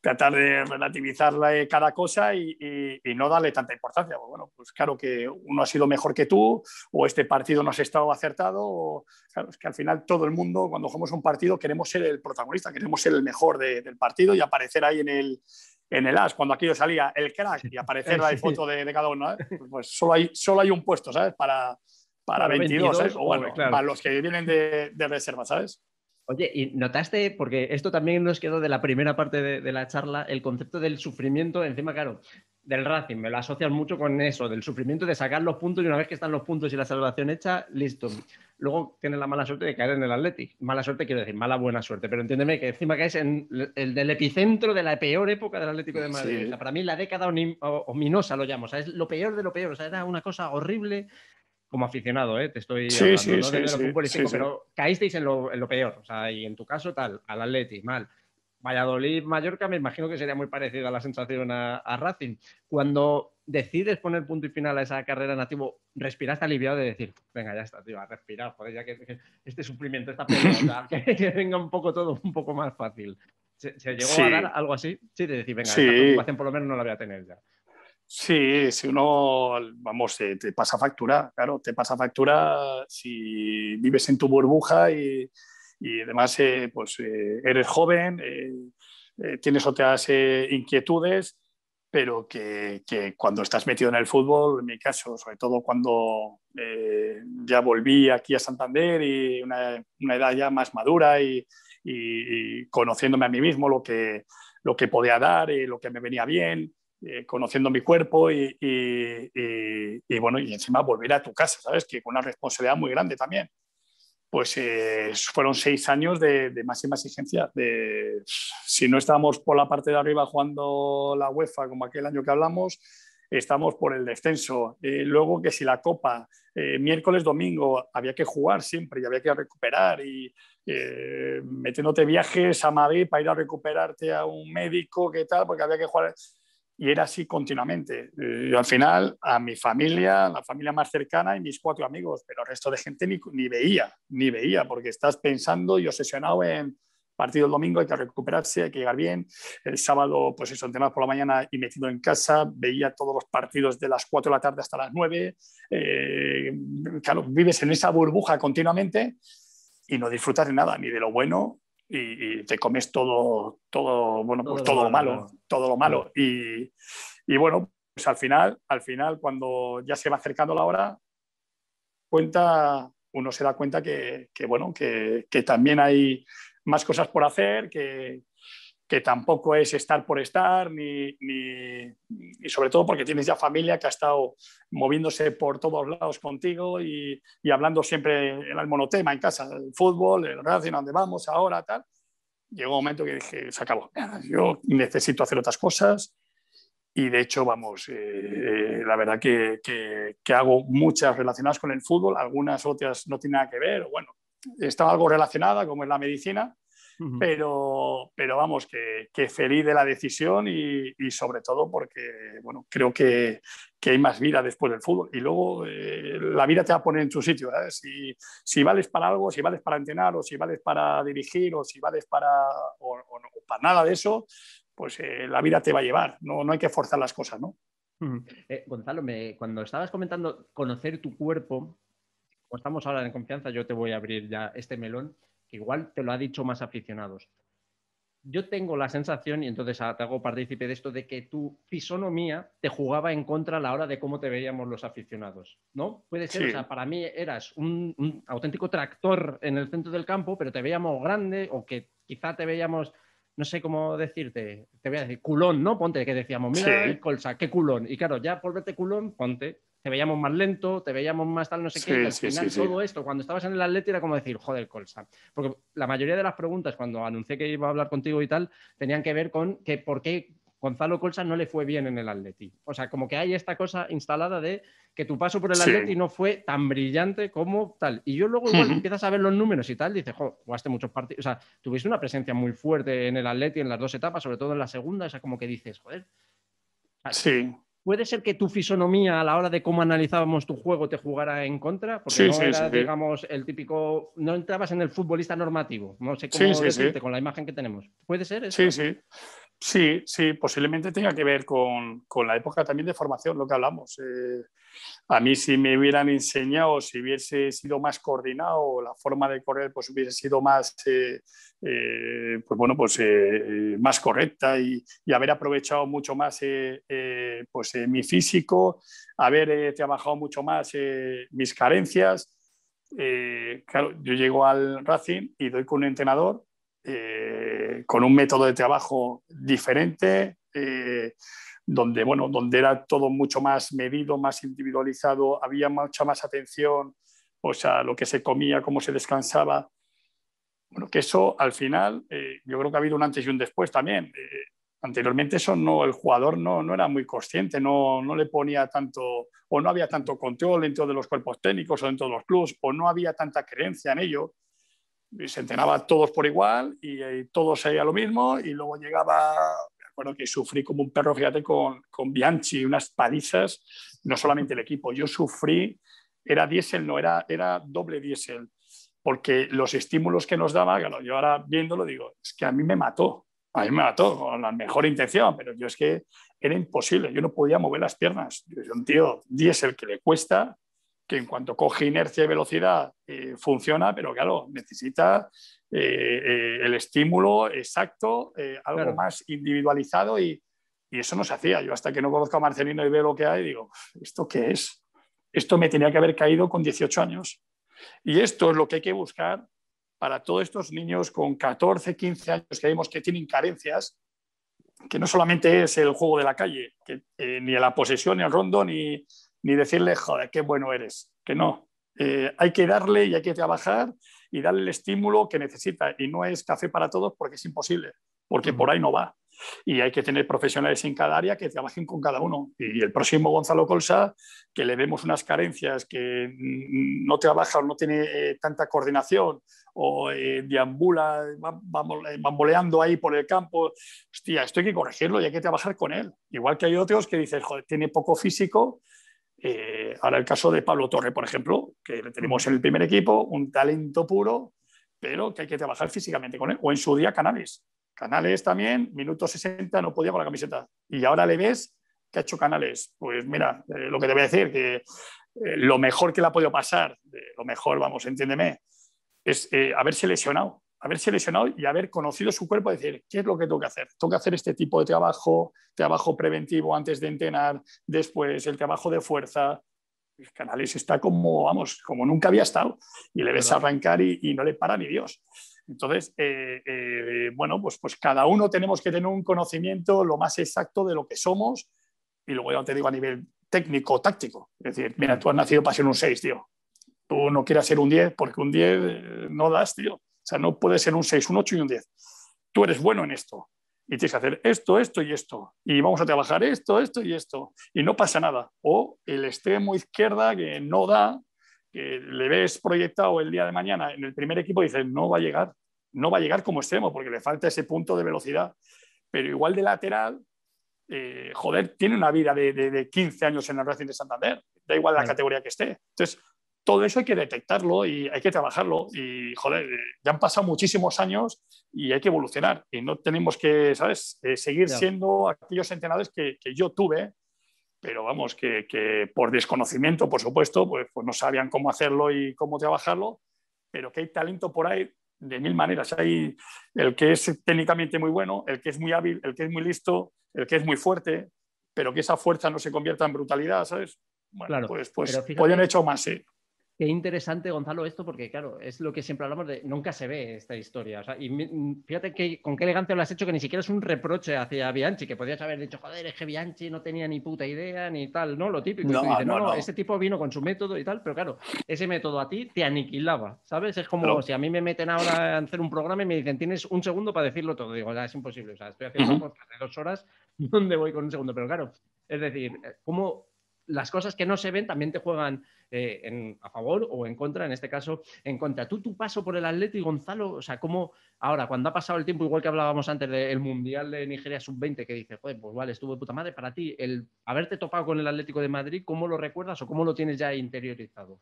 tratar de relativizar cada cosa y, no darle tanta importancia. Pues bueno, pues claro que uno ha sido mejor que tú o este partido no ha estado acertado. O, claro, es que al final todo el mundo cuando jugamos un partido queremos ser el protagonista, queremos ser el mejor del partido y aparecer ahí en el, en el as, cuando aquello salía el crack y aparecer la foto de, cada uno, ¿eh? pues, pues solo hay, solo hay un puesto, ¿sabes? Para, para, 22, ¿sabes? ¿eh? o bueno, para los que vienen de reserva, ¿sabes? Oye, y notaste, porque esto también nos quedó de la primera parte de, la charla, el concepto del sufrimiento, encima, claro, del Racing, me lo asocian mucho con eso, del sufrimiento de sacar los puntos y una vez que están los puntos y la salvación hecha, listo. Luego tienes la mala suerte de caer en el Athletic. Mala suerte quiero decir, mala buena suerte, pero entiéndeme que encima caes en el del epicentro de la peor época del Atlético de Madrid. para mí la década ominosa lo llamo, o sea, es lo peor de lo peor, o sea, era una cosa horrible como aficionado, ¿eh? te estoy hablando, de los pero caísteis en lo, peor, o sea, y en tu caso tal, al Atleti, mal. Valladolid, Mallorca, me imagino que sería muy parecida la sensación a, a, Racing. Cuando decides poner punto y final a esa carrera nativo, respiraste aliviado de decir, venga, ya está, tío, a respirar, joder, ya que, este sufrimiento, está, pelota, que, venga un poco todo un poco más fácil. ¿Se, llegó a dar algo así? Sí, de decir, venga, sí. preocupación por lo menos no la voy a tener ya. Sí, si uno, vamos, te pasa factura, claro, te pasa factura si vives en tu burbuja y, y además eh, pues, eh, eres joven, eh, tienes otras inquietudes, pero que, cuando estás metido en el fútbol, en mi caso, sobre todo cuando ya volví aquí a Santander y una, edad ya más madura y, conociéndome a mí mismo lo que, lo que podía dar, y lo que me venía bien eh, conociendo mi cuerpo y, bueno, y encima volver a tu casa, ¿sabes? Que con una responsabilidad muy grande también. Pues eh, fueron seis años de, máxima exigencia. De, si no estábamos por la parte de arriba jugando la UEFA como aquel año que hablamos, estamos por el descenso. Eh, luego que si la copa, miércoles, domingo, había que jugar siempre y había que recuperar y metiéndote viajes a Madrid para ir a recuperarte a un médico, ¿qué tal? Porque había que jugar y era así continuamente. yo eh, al final, a mi familia, la familia más cercana y mis cuatro amigos, pero el resto de gente ni, veía, ni veía, porque estás pensando y obsesionado en partido el domingo, hay que recuperarse, hay que llegar bien. El sábado, pues eso, entrenado por la mañana y metido en casa, veía todos los partidos de las 4 de la tarde hasta las 9. Eh, claro, vives en esa burbuja continuamente y no disfrutas de nada, ni de lo bueno, y, te comes todo, todo, bueno, pues, todo lo malo, todo lo malo. Y, bueno, pues al final, al final, cuando ya se va acercando la hora, cuenta, uno se da cuenta que, que bueno, que, que, también hay más cosas por hacer, que, que tampoco es estar por estar, ni, y sobre todo porque tienes ya familia que ha estado moviéndose por todos lados contigo y, hablando siempre en el monotema en casa, el fútbol, el Racing, dónde vamos ahora, tal. Llegó un momento que dije, se acabó, yo necesito hacer otras cosas y de hecho, vamos, eh, eh, la verdad que, que, hago muchas relacionadas con el fútbol, algunas otras no tienen nada que ver, bueno, está algo relacionada como es la medicina, pero, pero vamos, que, feliz de la decisión y, sobre todo porque, creo que, que, hay más vida después del fútbol y luego eh, la vida te va a poner en su sitio, ¿eh? Si, vales para algo, si vales para entrenar o si vales para dirigir o si vales para, o, para nada de eso, pues eh, la vida te va a llevar, no, no hay que forzar las cosas, ¿no? Gonzalo, cuando estabas comentando conocer tu cuerpo, como estamos ahora en confianza, yo te voy a abrir ya este melón igual te lo ha dicho más aficionados. Yo tengo la sensación, y entonces te hago partícipe de esto, de que tu fisonomía te jugaba en contra a la hora de cómo te veíamos los aficionados, ¿no? Puede ser, o sea, para mí eras un, auténtico tractor en el centro del campo, pero te veíamos grande o que quizá te veíamos no sé cómo decirte, te voy a culón, ¿no? Ponte que decíamos, mira, Colsa, qué culón. Y claro, ya volverte culón, ponte te veíamos más lento, te veíamos más tal, no sé qué. al final, todo esto, cuando estabas en el Atleti era como decir, joder, Colsa. Porque la mayoría de las preguntas, cuando anuncié que iba a hablar contigo y tal, tenían que ver con que por qué Gonzalo Colsa no le fue bien en el Atleti. O sea, como que hay esta cosa instalada de que tu paso por el Atleti no fue tan brillante como tal. Y yo luego igual empiezas a ver los números y tal, dices, joder jugaste muchos partidos. O sea, tuviste una presencia muy fuerte en el Atleti en las dos etapas, sobre todo en la segunda. O sea, como que dices, joder. Sí. ¿Puede ser que tu fisonomía a la hora de cómo analizábamos tu juego te jugara en contra? Porque no era, digamos, el típico. No entrabas en el futbolista normativo. No sé cómo decirte con la imagen que tenemos. ¿Puede ser eso? Sí, sí. Sí, sí, posiblemente tenga que ver con, la época también de formación, lo que hablamos. Eh, a mí si me hubieran enseñado, si hubiese sido más coordinado, la forma de correr pues hubiese sido más, eh, eh, pues bueno, pues más correcta y, haber aprovechado mucho más pues, mi físico, haber trabajado mucho más mis carencias. claro, yo llego al Racing y doy con un entrenador eh, con un método de trabajo diferente, eh, donde, bueno, donde era todo mucho más medido, más individualizado, había mucha más atención o sea, lo que se comía, cómo se descansaba. Bueno, que eso al final, eh, yo creo que ha habido un antes y un después también. anteriormente eso no, el jugador no, era muy consciente, no, no le ponía tanto, o no había tanto control dentro de los cuerpos técnicos o dentro de los clubes, o no había tanta creencia en ello se entrenaba todos por igual y, eh, todos todos a lo mismo y luego llegaba, me acuerdo que sufrí como un perro, fíjate, con, con Bianchi, unas palizas, no solamente el equipo, yo sufrí, era diésel, no, era, era doble diésel, porque los estímulos que nos daba, yo ahora viéndolo digo, es que a mí me mató, a mí me mató con la mejor intención, pero yo es que era imposible, yo no podía mover las piernas, yo un tío diésel que le cuesta que en cuanto coge inercia y velocidad eh, funciona, pero claro, necesita eh, eh, el estímulo exacto, algo más individualizado y, eso no se hacía. Yo hasta que no conozco a Marcelino y veo lo que hay, digo, ¿esto qué es? Esto me tenía que haber caído con 18 años. Y esto es lo que hay que buscar para todos estos niños con 14, 15 años que vemos que tienen carencias, que no solamente es el juego de la calle, que, ni la posesión, ni el rondo, ni ni decirle, joder, qué bueno eres, que no. Eh, hay que darle y hay que trabajar y darle el estímulo que necesita. Y no es café para todos porque es imposible, porque por ahí no va. Y hay que tener profesionales en cada área que trabajen con cada uno. Y el próximo Gonzalo Colsa, que le vemos unas carencias, que no trabaja o no tiene eh, tanta coordinación o eh, deambula, bamboleando ahí por el campo, hostia, esto hay que corregirlo y hay que trabajar con él. Igual que hay otros que dicen, joder, tiene poco físico, eh, ahora el caso de Pablo Torre, por ejemplo, que tenemos en el primer equipo, un talento puro, pero que hay que trabajar físicamente con él. O en su día Canales. Canales también, minuto 60, no podía con la camiseta. Y ahora le ves que ha hecho Canales. Pues mira, eh, lo que te voy a decir, que eh, lo mejor que le ha podido pasar, lo mejor, vamos, entiéndeme, es haberse lesionado haberse seleccionado y haber conocido su cuerpo, decir, ¿qué es lo que tengo que hacer? Tengo que hacer este tipo de trabajo, trabajo preventivo antes de entrenar, después el trabajo de fuerza. el Canales está como, vamos, como nunca había estado y le ves arrancar y, no le para ni Dios. Entonces, eh, eh, bueno, pues, pues cada uno tenemos que tener un conocimiento lo más exacto de lo que somos y luego ya te digo a nivel técnico, táctico. Es decir, mira, mm. tú has nacido para ser un 6, tío. Tú no quieras ser un 10 porque un 10 eh, no das, tío o sea, no puede ser un 6, un 8 y un 10. Tú eres bueno en esto y tienes que hacer esto, esto y esto. Y vamos a trabajar esto, esto y esto. Y no pasa nada. O el extremo izquierda que no da, que le ves proyectado el día de mañana en el primer equipo dices, no va a llegar. No va a llegar como extremo porque le falta ese punto de velocidad. Pero igual de lateral, eh, joder, tiene una vida de, 15 años en el Racing de Santander. Da igual la categoría que esté. Entonces, todo eso hay que detectarlo y hay que trabajarlo. Y, joder, ya han pasado muchísimos años y hay que evolucionar. Y no tenemos que, ¿sabes?, eh, seguir siendo aquellos entrenadores que, yo tuve, pero vamos, que, por desconocimiento, por supuesto, pues, pues, no sabían cómo hacerlo y cómo trabajarlo, pero que hay talento por ahí de mil maneras. Hay el que es técnicamente muy bueno, el que es muy hábil, el que es muy listo, el que es muy fuerte, pero que esa fuerza no se convierta en brutalidad, ¿sabes? Bueno, pues, pues fíjate... hecho más, Qué interesante, Gonzalo, esto, porque claro, es lo que siempre hablamos de nunca se ve esta historia. O sea, y fíjate que, con qué elegancia lo has hecho, que ni siquiera es un reproche hacia Bianchi, que podrías haber dicho, joder, es que Bianchi no tenía ni puta idea ni tal, ¿no? Lo típico. No, dices, no, no, tipo vino con su método y tal, pero claro, ese método a ti te aniquilaba, ¿sabes? Es como si a mí me meten ahora a hacer un programa y me dicen, tienes un segundo para decirlo todo. Digo, ya, es imposible. O sea, estoy haciendo un podcast de dos horas, ¿dónde voy con un segundo? Pero claro, es decir, eh, ¿cómo las cosas que no se ven también te juegan eh, a favor o en contra, en este caso en contra. Tú, tu paso por el Atlético, Gonzalo, o sea, ¿cómo ahora, cuando ha pasado el tiempo, igual que hablábamos antes del Mundial de Nigeria Sub-20, que dice, joder, pues vale, estuvo de puta madre, para ti, el haberte topado con el Atlético de Madrid, ¿cómo lo recuerdas o cómo lo tienes ya interiorizado?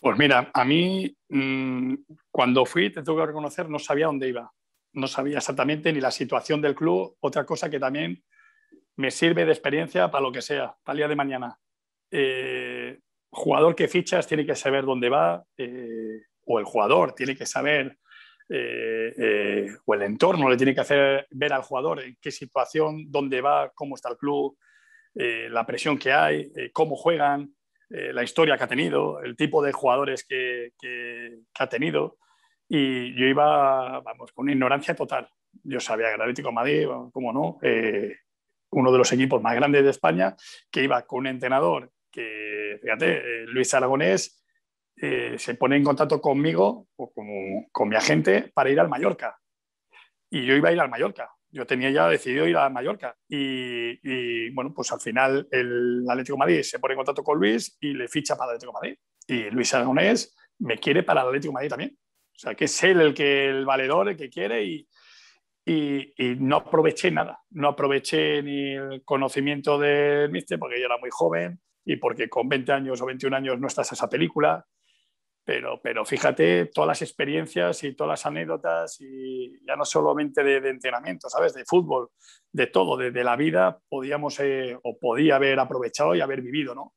Pues mira, a mí mm, cuando fui, te tengo que reconocer, no sabía dónde iba. No sabía exactamente ni la situación del club. Otra cosa que también me sirve de experiencia para lo que sea, para el día de mañana. Eh, jugador que fichas tiene que saber dónde va, eh, o el jugador tiene que saber, eh, o el entorno le tiene que hacer ver al jugador en qué situación, dónde va, cómo está el club, la presión que hay, cómo juegan, la historia que ha tenido, el tipo de jugadores que, ha tenido. Y yo iba, vamos, con una ignorancia total yo sabía que el Atlético Madrid, como no, uno de los equipos más grandes de España, que iba con un entrenador que, fíjate, eh, Luis Aragonés eh, se pone en contacto conmigo o con, con mi agente para ir al Mallorca. Y yo iba a ir al Mallorca, yo tenía ya decidido ir a Mallorca y, bueno, pues al final el Atlético Madrid se pone en contacto con Luis y le ficha para el Atlético Madrid. Y Luis Aragonés me quiere para el Atlético Madrid también. O sea, que es él el, que, el valedor, el que quiere y, y, no aproveché nada, no aproveché ni el conocimiento del mister porque yo era muy joven y porque con 20 años o 21 años no estás a esa película, pero, pero fíjate todas las experiencias y todas las anécdotas y ya no solamente de, de entrenamiento, ¿sabes? De fútbol, de todo, de, la vida, podíamos eh, o podía haber aprovechado y haber vivido, ¿no?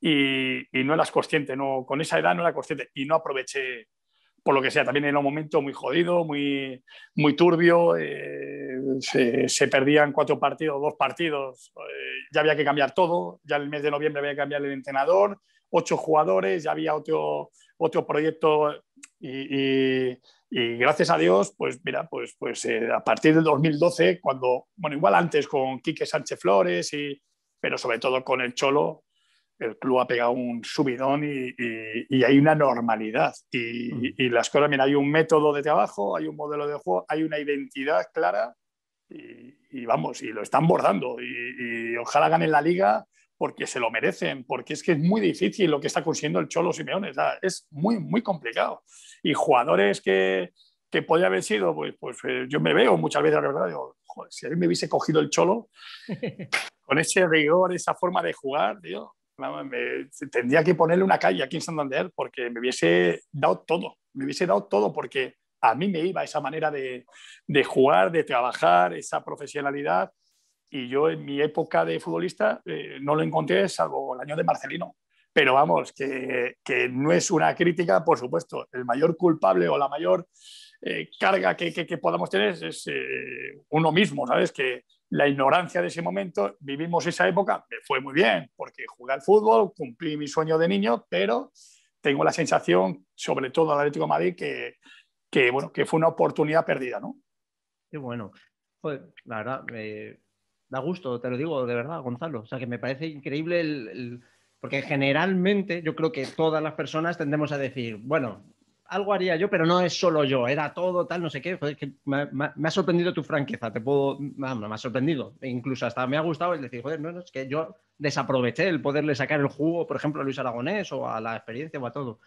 Y, no eras consciente, no, con esa edad no era consciente y no aproveché por lo que sea, también era un momento muy jodido, muy, muy turbio, eh, se, perdían cuatro partidos, dos partidos, eh, ya había que cambiar todo, ya en el mes de noviembre había que cambiar el entrenador, ocho jugadores, ya había otro, otro proyecto y, gracias a Dios, pues mira, pues, pues eh, a partir del 2012, cuando, bueno, igual antes con Quique Sánchez Flores, y, pero sobre todo con el Cholo, el club ha pegado un subidón y, hay una normalidad. Y, las cosas, mira, hay un método de trabajo, hay un modelo de juego, hay una identidad clara y, vamos, y lo están bordando. Y, ojalá ganen la liga porque se lo merecen, porque es que es muy difícil lo que está consiguiendo el Cholo Simeone. es muy, muy complicado. Y jugadores que, que podría haber sido, pues, pues eh, yo me veo muchas veces, la verdad, digo, si a mí me hubiese cogido el Cholo, con ese rigor, esa forma de jugar, digo, tendría que ponerle una calle aquí en Santander porque me hubiese dado todo, me hubiese dado todo porque a mí me iba esa manera de, jugar, de trabajar, esa profesionalidad. Y yo en mi época de futbolista eh, no lo encontré salvo el año de Marcelino. Pero vamos, que, que, no es una crítica, por supuesto. El mayor culpable o la mayor eh, carga que, que, podamos tener es eh, uno mismo, ¿sabes? Que la ignorancia de ese momento, vivimos esa época, me fue muy bien, porque jugué al fútbol, cumplí mi sueño de niño, pero tengo la sensación, sobre todo al Atlético Madrid, que, que, bueno, que fue una oportunidad perdida, ¿no? Qué bueno. la verdad, me da gusto, te lo digo de verdad, Gonzalo. O sea, que me parece increíble Porque generalmente yo creo que todas las personas tendemos a decir, bueno, algo haría yo, pero no es solo yo, era todo, tal, no sé qué. Joder, me, ha sorprendido tu franqueza, te puedo, me ha sorprendido. E incluso hasta me ha gustado el decir, joder, no, es que yo desaproveché el poderle sacar el jugo, por ejemplo, a Luis Aragonés o a la experiencia o a todo.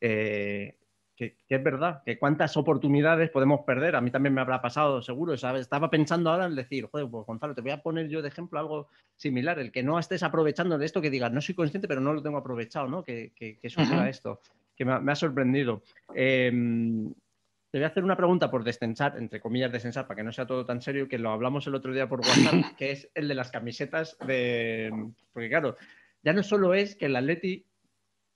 Eh, que, es verdad, que cuántas oportunidades podemos perder. A mí también me habrá pasado, seguro. Estaba pensando ahora en decir, joder, pues Gonzalo, te voy a poner yo de ejemplo algo similar, el que no estés aprovechando de esto, que digas, no soy consciente, pero no lo tengo aprovechado, ¿no? Que, que, eso esto que me ha, sorprendido. Em, te voy a hacer una pregunta por destensat entre comillas descensar, para que no sea todo tan serio, que lo hablamos el otro día por WhatsApp, que es el de las camisetas de... Porque claro, ya no solo es que el Atleti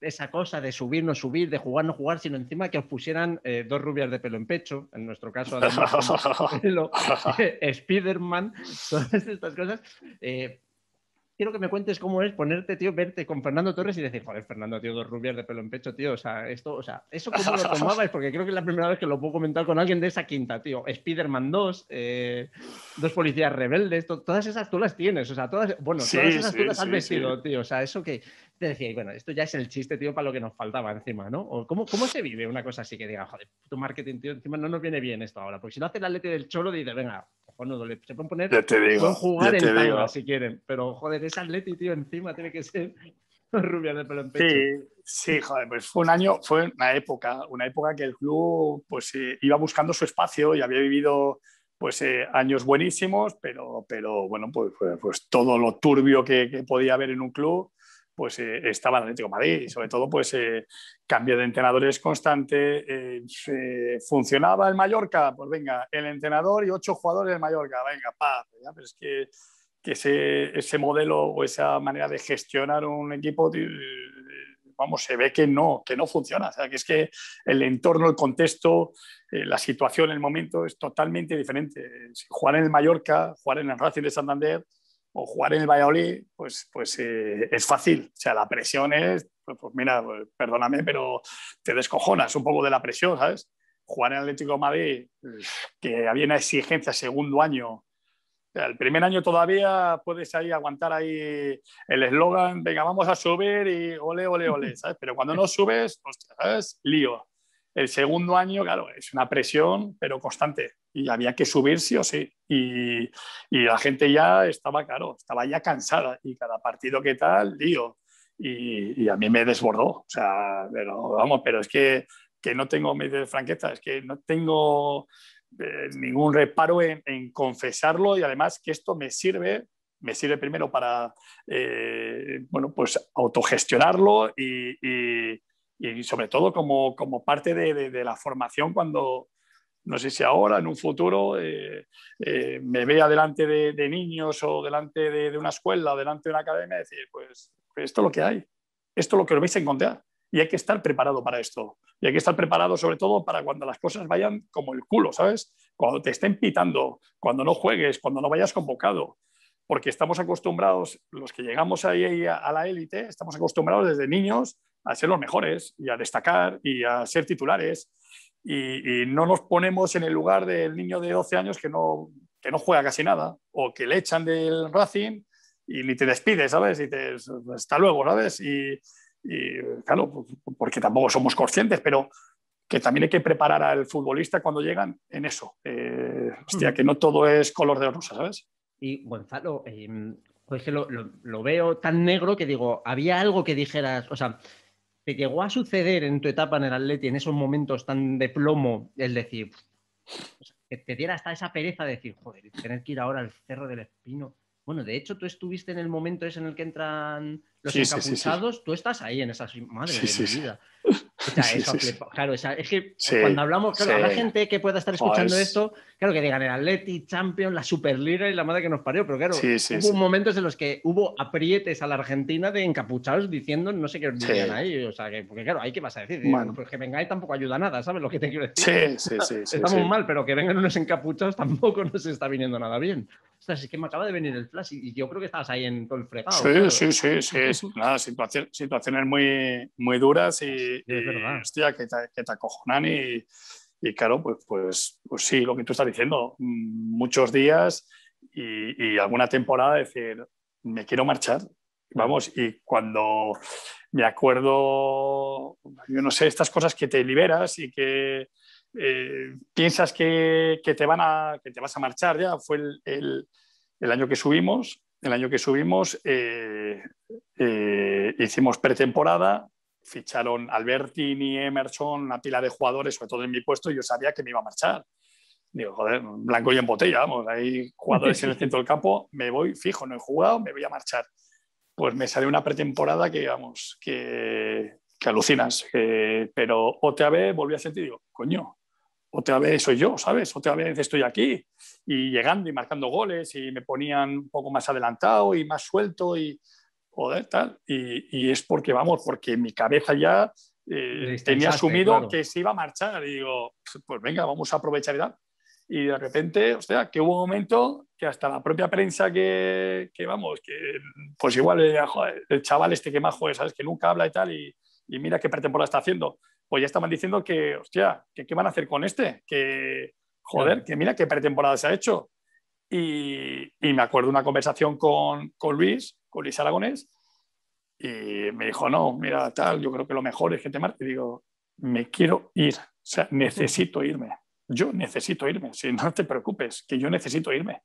esa cosa de subir, no subir, de jugar, no jugar, sino encima que os pusieran eh, dos rubias de pelo en pecho, en nuestro caso, además, eh, Spider-Man, todas estas cosas. Eh, quiero que me cuentes cómo es ponerte, tío, verte con Fernando Torres y decir, joder, Fernando, tío, dos rubias de pelo en pecho, tío. O sea, esto, o sea, eso cómo lo tomabas, porque creo que es la primera vez que lo puedo comentar con alguien de esa quinta, tío. Spider-Man 2, eh, dos policías rebeldes, todas esas tú las tienes, o sea, todas, bueno, todas esas tú has vestido, tío. O sea, eso que te decía, bueno, esto ya es el chiste, tío, para lo que nos faltaba encima, ¿no? O cómo, cómo se vive una cosa así que diga, joder, tu marketing, tío, encima no nos viene bien esto ahora, porque si no hace la letra del cholo, dice, venga, o no, le, se pueden poner, digo, pueden jugar en tanga si quieren, pero joder, es Atleti, tío, encima tiene que ser rubia del pelo en pecho. Sí, sí, joder, pues fue un año, fue una época, una época que el club pues eh, iba buscando su espacio y había vivido pues eh, años buenísimos, pero, pero bueno, pues, pues, pues, todo lo turbio que, que podía haber en un club pues eh, estaba el Atlético Madrid y sobre todo pues eh, cambio de entrenadores constante. Eh, ¿Funcionaba el Mallorca? Pues venga, el entrenador y ocho jugadores del Mallorca, venga, paz. pero es que, ese, modelo o esa manera de gestionar un equipo vamos, se ve que no, que no funciona. O sea, que es que el entorno, el contexto, la situación, el momento es totalmente diferente. Si jugar en el Mallorca, jugar en el Racing de Santander, o jugar en el Valladolid, pues, pues eh, es fácil. O sea, la presión es, pues, pues mira, pues, perdóname, pero te descojonas un poco de la presión, ¿sabes? Jugar en Atlético de Madrid, que había una exigencia segundo año. el primer año todavía puedes ahí aguantar ahí el eslogan, venga, vamos a subir y ole, ole, ole, ¿sabes? Pero cuando no subes, pues, ¿sabes? Lío. El segundo año, claro, es una presión, pero constante. Y había que subir sí o sí. Y, la gente ya estaba, claro, estaba ya cansada. Y cada partido que tal, lío. Y, a mí me desbordó. O sea, pero vamos, pero es que, no tengo medio de franqueza, es que no tengo eh, ningún reparo en, confesarlo y además que esto me sirve me sirve primero para eh, bueno, pues autogestionarlo y, y sobre todo como, parte de, la formación cuando, no sé si ahora, en un futuro, eh, eh, me vea delante de, niños o delante de, una escuela o delante de una academia, decir, pues, esto es lo que hay, esto es lo que lo vais a encontrar y hay que estar preparado para esto. Y hay que estar preparado sobre todo para cuando las cosas vayan como el culo, ¿sabes? Cuando te estén pitando, cuando no juegues, cuando no vayas convocado. Porque estamos acostumbrados, los que llegamos ahí a, la élite, estamos acostumbrados desde niños a ser los mejores y a destacar y a ser titulares. Y, no nos ponemos en el lugar del niño de 12 años que no, que no juega casi nada o que le echan del Racing y ni te despides, ¿sabes? Y te, hasta luego, ¿sabes? Y, claro, pues, porque tampoco somos conscientes, pero que también hay que preparar al futbolista cuando llegan en eso. Eh, hostia, que no todo es color de rosa, ¿sabes? Y Gonzalo, eh, pues lo, veo tan negro que digo, había algo que dijeras, o sea, ¿Te llegó a suceder en tu etapa en el Atleti, en esos momentos tan de plomo, es decir, que te diera hasta esa pereza de decir, joder, tener que ir ahora al Cerro del Espino bueno, de hecho, tú estuviste en el momento ese en el que entran los encapuchados, tú estás ahí en esas madre de mi vida. Claro, es que cuando hablamos, claro, la gente que pueda estar escuchando esto, claro que digan el Atleti, Champions, la Superliga y la madre que nos parió, pero claro, hubo momentos en los que hubo aprietes a la Argentina de encapuchados diciendo no sé qué os ahí. O sea, que, porque claro, ahí qué vas a decir, bueno. pues que vengáis tampoco ayuda nada, ¿sabes lo que te quiero decir? Sí, sí, sí. Estamos mal, pero que vengan unos encapuchados tampoco nos está viniendo nada bien es que me acaba de venir el flash y, yo creo que estabas ahí en todo el fregado. Sí, sí, sí, sí, nada, situaciones muy, muy duras y, hostia, que te, acojonan y, y claro, pues, pues, pues sí, lo que tú estás diciendo, mm, muchos días y, y alguna temporada decir, me quiero marchar, vamos, y cuando me acuerdo, yo no sé, estas cosas que te liberas y que eh, piensas que, que, te van a, que te vas a marchar ya. Fue el, el, año que subimos. El año que subimos eh, eh, hicimos pretemporada, ficharon Albertini, Emerson, una pila de jugadores, sobre todo en mi puesto, y yo sabía que me iba a marchar. Digo, joder, blanco y en botella, vamos, hay jugadores en el centro del campo, me voy fijo, no he jugado, me voy a marchar. Pues me salió una pretemporada que, vamos, que, que alucinas, pero pero vez volví a sentir, digo, coño, otra vez soy yo, ¿sabes? Otra vez estoy aquí y llegando y marcando goles y me ponían un poco más adelantado y más suelto y joder, tal. Y, es porque, vamos, porque mi cabeza ya eh, tenía asumido que se iba a marchar y digo, pues venga, vamos a aprovechar y tal. Y de repente, o sea, que hubo un momento que hasta la propia prensa que, que vamos, que pues igual eh, el chaval este que más juega, ¿sabes? Que nunca habla y tal y, y mira qué pretemporada está haciendo pues ya estaban diciendo que, hostia, qué van a hacer con este, que, joder, que mira qué pretemporada se ha hecho. Y, me acuerdo una conversación con, Luis, con Luis Aragonés, y me dijo, no, mira, tal, yo creo que lo mejor es que te Y digo, me quiero ir, o sea, necesito irme. Yo necesito irme, si no te preocupes, que yo necesito irme.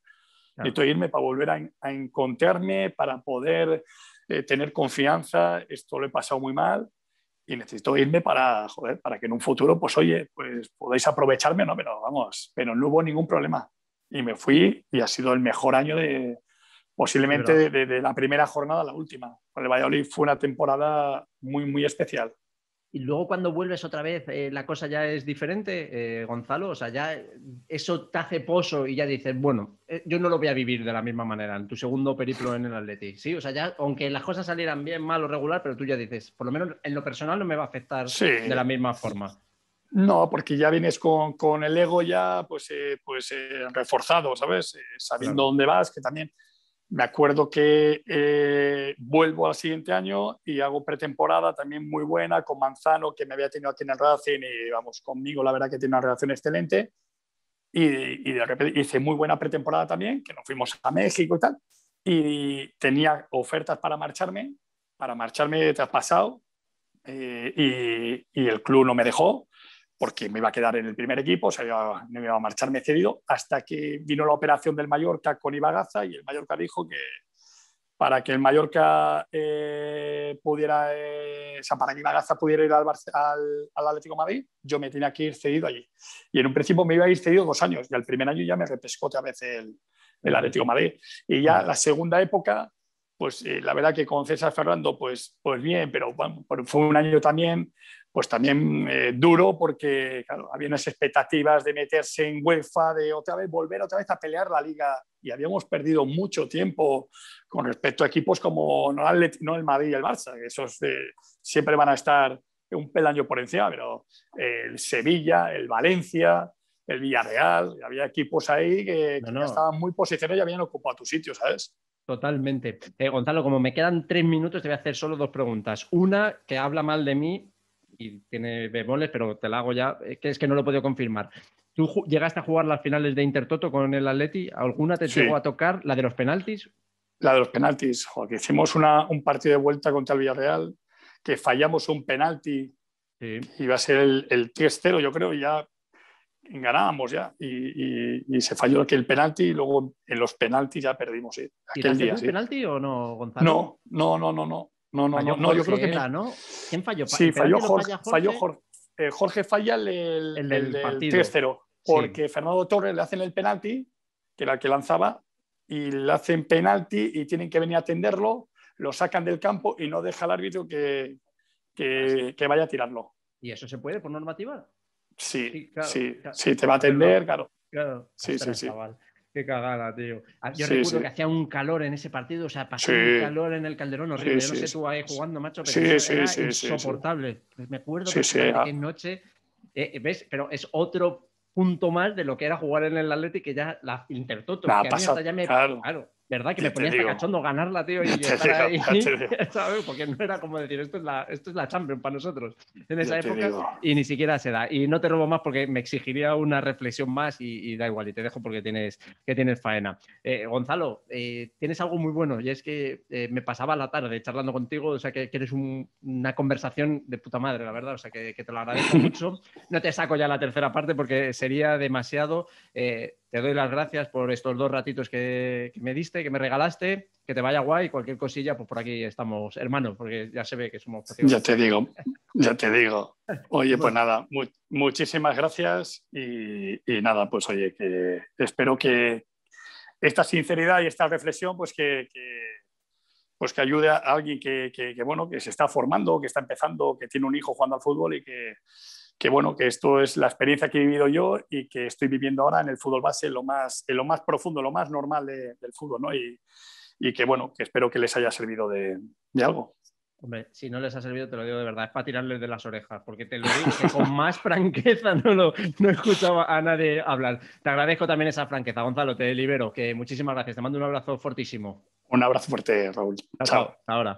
Necesito irme para volver a, encontrarme, para poder eh, tener confianza. Esto lo he pasado muy mal y necesito irme para, joder, para que en un futuro, pues oye, pues podáis aprovecharme, no, pero vamos, pero no hubo ningún problema. Y me fui y ha sido el mejor año de, posiblemente de, la primera jornada a la última. el Valladolid fue una temporada muy, muy especial y luego cuando vuelves otra vez, eh, la cosa ya es diferente, eh, Gonzalo. O sea, ya eh, eso te hace pozo y ya dices, bueno, yo no lo voy a vivir de la misma manera en tu segundo periplo en el Atleti. Sí, o sea, ya, aunque las cosas salieran bien, mal o regular, pero tú ya dices, por lo menos en lo personal no me va a afectar de la misma forma. No, porque ya vienes con, el ego ya pues, pues reforzado, ¿sabes? sabiendo dónde vas, que también me acuerdo que eh, vuelvo al siguiente año y hago pretemporada también muy buena con Manzano, que me había tenido aquí en Racing y vamos conmigo, la verdad que tiene una relación excelente. Y, de repente hice muy buena pretemporada también, que nos fuimos a México y tal. Y tenía ofertas para marcharme, para marcharme traspasado, eh, y, el club no me dejó porque me iba a quedar en el primer equipo, o sea, iba, me iba a marcharme cedido, hasta que vino la operación del Mallorca con Ibagaza y el Mallorca dijo que para que el Mallorca eh, pudiera, eh, o sea, para que Ibagaza pudiera ir al, al, Atlético Madrid, yo me tenía que ir cedido allí. Y en un principio me iba a ir cedido dos años y al primer año ya me repescó otra vez el, Atlético Madrid. Y ya la segunda época, pues eh, la verdad que con César Fernando, pues, pues bien, pero bueno, fue un año también pues también eh, duro porque había unas expectativas de meterse en UEFA, de otra vez volver otra vez a pelear la liga y habíamos perdido mucho tiempo con respecto a equipos como no el, Madrid y el Barça, que esos eh, siempre van a estar un peldaño por encima, pero eh, el Sevilla, el Valencia, el Villarreal, había equipos ahí que, no, estaban muy posicionados y habían ocupado tu sitio, ¿sabes? Totalmente. Gonzalo, como me quedan tres minutos, te voy a hacer solo dos preguntas. Una que habla mal de mí, y tiene bemoles, pero te la hago ya, eh, que es que no lo he podido confirmar. ¿Tú llegaste a jugar las finales de Intertoto con el Atleti? ¿Alguna te llegó a tocar? ¿La de los penaltis? La de los penaltis, que hicimos un partido de vuelta contra el Villarreal, que fallamos un penalti, iba a ser el, 3-0, yo creo, y ya ganábamos ya y, se falló aquel penalti y luego en los penaltis ya perdimos sí, aquel ¿Y día. penalti o no, Gonzalo? No, no, no, no, no. No, no, no, yo creo que. ¿no? ¿Quién falló? Sí, falló eh, Jorge, falla el, el, partido. 3-0, porque Fernando Torres le hacen el penalti, que era el que lanzaba, y le hacen penalti y tienen que venir a atenderlo, lo sacan del campo y no deja al árbitro que, ah, vaya a tirarlo. ¿Y eso se puede por normativa? Sí, sí, sí, te va a atender, claro. sí, sí, sí. Qué cagada, tío. Ah, yo recuerdo que hacía un calor en ese partido, o sea, pasó un calor en el Calderón horrible. Yo no sé tú ahí jugando, macho, pero era insoportable. Me acuerdo ah. que en noche. Eh, eh, ¿Ves? Pero es otro punto más de lo que era jugar en el Atlético que ya la Intertoto. que a mí hasta ya me, claro. claro ¿Verdad? Que me ponía cachondo ganarla, tío, y ¿sabes? Porque no era como decir, esto es la, esto es la Champions para nosotros en esa época y ni siquiera se da. Y no te robo más porque me exigiría una reflexión más y, da igual, y te dejo porque tienes, que tienes faena. Eh, Gonzalo, eh, tienes algo muy bueno y es que eh, me pasaba la tarde charlando contigo, o sea que, eres una conversación de puta madre, la verdad, o sea que, te lo agradezco mucho. No te saco ya la tercera parte porque sería demasiado te doy las gracias por estos dos ratitos que, me diste, que me regalaste, que te vaya guay, cualquier cosilla, pues por aquí estamos, hermanos, porque ya se ve que somos... Ya te digo, ya te digo. Oye, pues nada, muchísimas gracias y, nada, pues oye, que espero que esta sinceridad y esta reflexión, pues que... pues que ayude a alguien que, que, bueno, que se está formando, que está empezando, que tiene un hijo jugando al fútbol y que, que bueno, que esto es la experiencia que he vivido yo y que estoy viviendo ahora en el fútbol base, lo más, lo más profundo, lo más normal del fútbol, ¿no? Y, que bueno, que espero que les haya servido de, algo. Hombre, si no les ha servido, te lo digo de verdad, es para tirarles de las orejas, porque te lo digo con más franqueza no, he no escuchaba a nadie hablar. Te agradezco también esa franqueza, Gonzalo, te libero, que muchísimas gracias, te mando un abrazo fortísimo. Un abrazo fuerte, Raúl. Chao. Hasta Ahora.